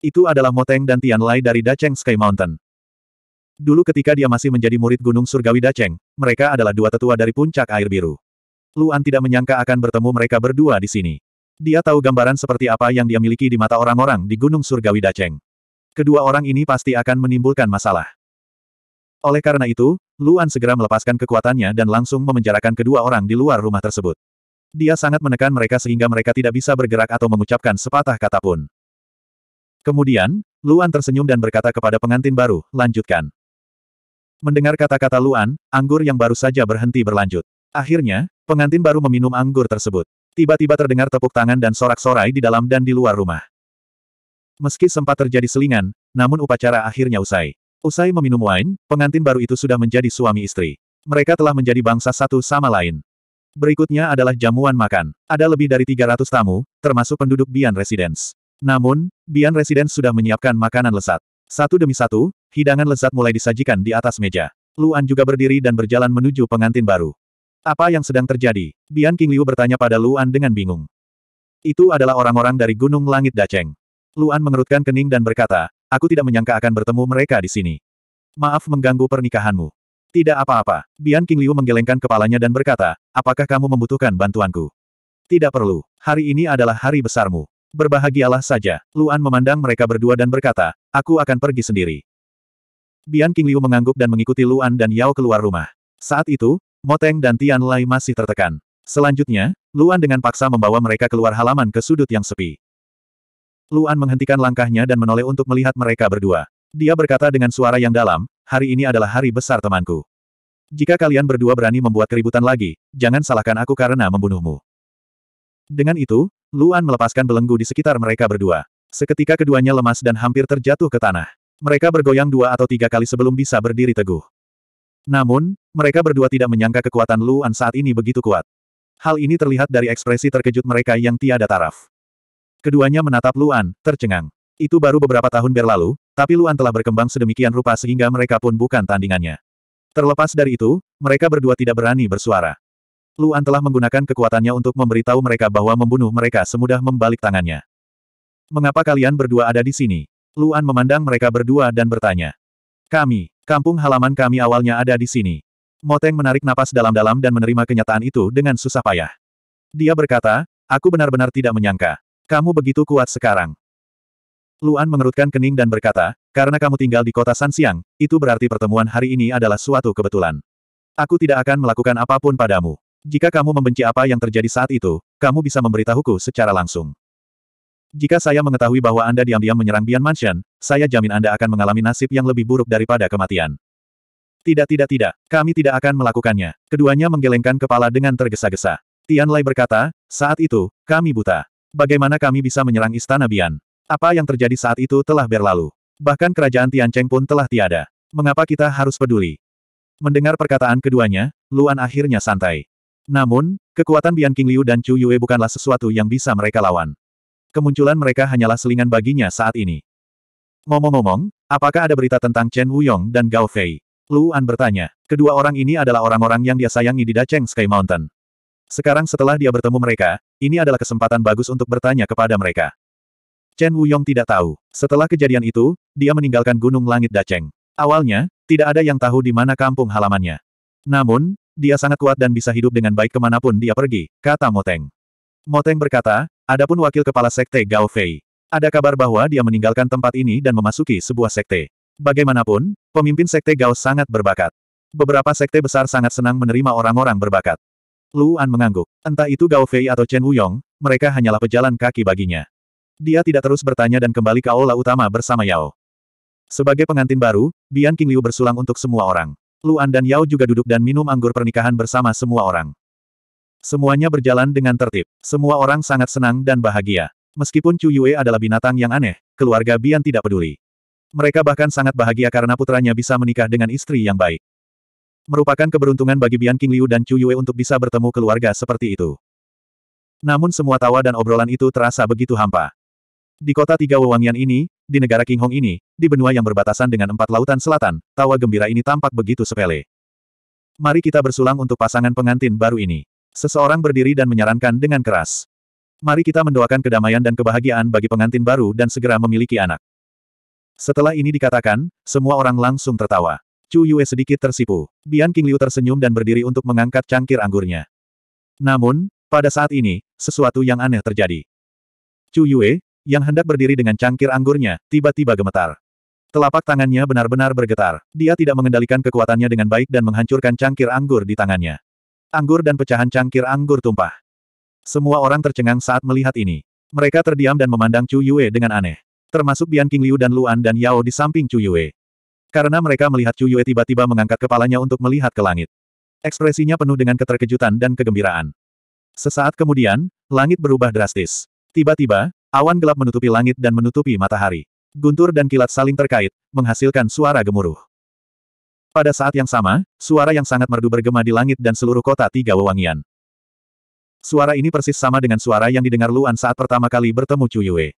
Itu adalah Moteng dan Tian Lai dari Daceng Sky Mountain. Dulu ketika dia masih menjadi murid Gunung Surgawi Daceng, mereka adalah dua tetua dari puncak air biru. Luan tidak menyangka akan bertemu mereka berdua di sini. Dia tahu gambaran seperti apa yang dia miliki di mata orang-orang di Gunung Surgawi Daceng. Kedua orang ini pasti akan menimbulkan masalah. Oleh karena itu, Luan segera melepaskan kekuatannya dan langsung memenjarakan kedua orang di luar rumah tersebut. Dia sangat menekan mereka sehingga mereka tidak bisa bergerak atau mengucapkan sepatah kata pun. Kemudian, Luan tersenyum dan berkata kepada pengantin baru, lanjutkan. Mendengar kata-kata Luan, anggur yang baru saja berhenti berlanjut. Akhirnya, pengantin baru meminum anggur tersebut. Tiba-tiba terdengar tepuk tangan dan sorak-sorai di dalam dan di luar rumah. Meski sempat terjadi selingan, namun upacara akhirnya usai. Usai meminum wine, pengantin baru itu sudah menjadi suami istri. Mereka telah menjadi bangsa satu sama lain. Berikutnya adalah jamuan makan. Ada lebih dari 300 tamu, termasuk penduduk Bian Residence. Namun, Bian Residence sudah menyiapkan makanan lezat. Satu demi satu, hidangan lezat mulai disajikan di atas meja. Luan juga berdiri dan berjalan menuju pengantin baru. Apa yang sedang terjadi? Bian King Liu bertanya pada Luan dengan bingung. Itu adalah orang-orang dari Gunung Langit Daceng. Luan mengerutkan kening dan berkata, aku tidak menyangka akan bertemu mereka di sini. Maaf mengganggu pernikahanmu. Tidak apa-apa. Bian King Liu menggelengkan kepalanya dan berkata, apakah kamu membutuhkan bantuanku? Tidak perlu. Hari ini adalah hari besarmu. Berbahagialah saja. Luan memandang mereka berdua dan berkata, aku akan pergi sendiri. Bian King Liu mengangguk dan mengikuti Luan dan Yao keluar rumah. Saat itu, Moteng dan Tian Lai masih tertekan. Selanjutnya, Luan dengan paksa membawa mereka keluar halaman ke sudut yang sepi. Luan menghentikan langkahnya dan menoleh untuk melihat mereka berdua. Dia berkata dengan suara yang dalam, hari ini adalah hari besar temanku. Jika kalian berdua berani membuat keributan lagi, jangan salahkan aku karena membunuhmu. Dengan itu, Luan melepaskan belenggu di sekitar mereka berdua. Seketika keduanya lemas dan hampir terjatuh ke tanah. Mereka bergoyang dua atau tiga kali sebelum bisa berdiri teguh. Namun, mereka berdua tidak menyangka kekuatan Luan saat ini begitu kuat. Hal ini terlihat dari ekspresi terkejut mereka yang tiada taraf. Keduanya menatap Luan, tercengang. Itu baru beberapa tahun berlalu, tapi Luan telah berkembang sedemikian rupa sehingga mereka pun bukan tandingannya. Terlepas dari itu, mereka berdua tidak berani bersuara. Luan telah menggunakan kekuatannya untuk memberitahu mereka bahwa membunuh mereka semudah membalik tangannya. Mengapa kalian berdua ada di sini? Luan memandang mereka berdua dan bertanya. Kami, kampung halaman kami awalnya ada di sini. Moteng menarik napas dalam-dalam dan menerima kenyataan itu dengan susah payah. Dia berkata, aku benar-benar tidak menyangka. Kamu begitu kuat sekarang. Luan mengerutkan kening dan berkata, karena kamu tinggal di kota Sansiang, itu berarti pertemuan hari ini adalah suatu kebetulan. Aku tidak akan melakukan apapun padamu. Jika kamu membenci apa yang terjadi saat itu, kamu bisa memberitahuku secara langsung. Jika saya mengetahui bahwa Anda diam-diam menyerang Bian Mansion, saya jamin Anda akan mengalami nasib yang lebih buruk daripada kematian. Tidak tidak tidak, kami tidak akan melakukannya. Keduanya menggelengkan kepala dengan tergesa-gesa. Tian Lai berkata, saat itu, kami buta. Bagaimana kami bisa menyerang Istana Bian? Apa yang terjadi saat itu telah berlalu. Bahkan kerajaan Tiancheng pun telah tiada. Mengapa kita harus peduli? Mendengar perkataan keduanya, Luan akhirnya santai. Namun, kekuatan Bian King Liu dan Chu Yue bukanlah sesuatu yang bisa mereka lawan. Kemunculan mereka hanyalah selingan baginya saat ini. Ngomong-ngomong, apakah ada berita tentang Chen Wuyong dan Gao Fei? Luan bertanya. Kedua orang ini adalah orang-orang yang dia sayangi di Dacheng Sky Mountain. Sekarang setelah dia bertemu mereka, ini adalah kesempatan bagus untuk bertanya kepada mereka. Chen Wuyong tidak tahu. Setelah kejadian itu, dia meninggalkan Gunung Langit Daceng. Awalnya, tidak ada yang tahu di mana kampung halamannya. Namun, dia sangat kuat dan bisa hidup dengan baik kemanapun dia pergi, kata Moteng. Moteng berkata, adapun wakil kepala sekte Gao Fei. Ada kabar bahwa dia meninggalkan tempat ini dan memasuki sebuah sekte. Bagaimanapun, pemimpin sekte Gao sangat berbakat. Beberapa sekte besar sangat senang menerima orang-orang berbakat. Luan mengangguk. Entah itu Gao Fei atau Chen Wuyong, mereka hanyalah pejalan kaki baginya. Dia tidak terus bertanya dan kembali ke aula utama bersama Yao. Sebagai pengantin baru, Bian King Liu bersulang untuk semua orang. Luan dan Yao juga duduk dan minum anggur pernikahan bersama semua orang. Semuanya berjalan dengan tertib. Semua orang sangat senang dan bahagia. Meskipun Chu Yue adalah binatang yang aneh, keluarga Bian tidak peduli. Mereka bahkan sangat bahagia karena putranya bisa menikah dengan istri yang baik. Merupakan keberuntungan bagi Bian King Liu dan Chu Yue untuk bisa bertemu keluarga seperti itu. Namun semua tawa dan obrolan itu terasa begitu hampa. Di kota tiga wewangian ini, di negara King Hong ini, di benua yang berbatasan dengan empat lautan selatan, tawa gembira ini tampak begitu sepele. Mari kita bersulang untuk pasangan pengantin baru ini. Seseorang berdiri dan menyarankan dengan keras. Mari kita mendoakan kedamaian dan kebahagiaan bagi pengantin baru dan segera memiliki anak. Setelah ini dikatakan, semua orang langsung tertawa. Chu Yue sedikit tersipu. Bian King Liu tersenyum dan berdiri untuk mengangkat cangkir anggurnya. Namun, pada saat ini, sesuatu yang aneh terjadi. Chu Yue, yang hendak berdiri dengan cangkir anggurnya, tiba-tiba gemetar. Telapak tangannya benar-benar bergetar. Dia tidak mengendalikan kekuatannya dengan baik dan menghancurkan cangkir anggur di tangannya. Anggur dan pecahan cangkir anggur tumpah. Semua orang tercengang saat melihat ini. Mereka terdiam dan memandang Chu Yue dengan aneh. Termasuk Bian King Liu dan Luan dan Yao di samping Chu Yue. Karena mereka melihat Chu Yue tiba-tiba mengangkat kepalanya untuk melihat ke langit. Ekspresinya penuh dengan keterkejutan dan kegembiraan. Sesaat kemudian, langit berubah drastis. Tiba-tiba, awan gelap menutupi langit dan menutupi matahari. Guntur dan kilat saling terkait, menghasilkan suara gemuruh. Pada saat yang sama, suara yang sangat merdu bergema di langit dan seluruh kota tiga wewangian. Suara ini persis sama dengan suara yang didengar Luan saat pertama kali bertemu Chu Yue.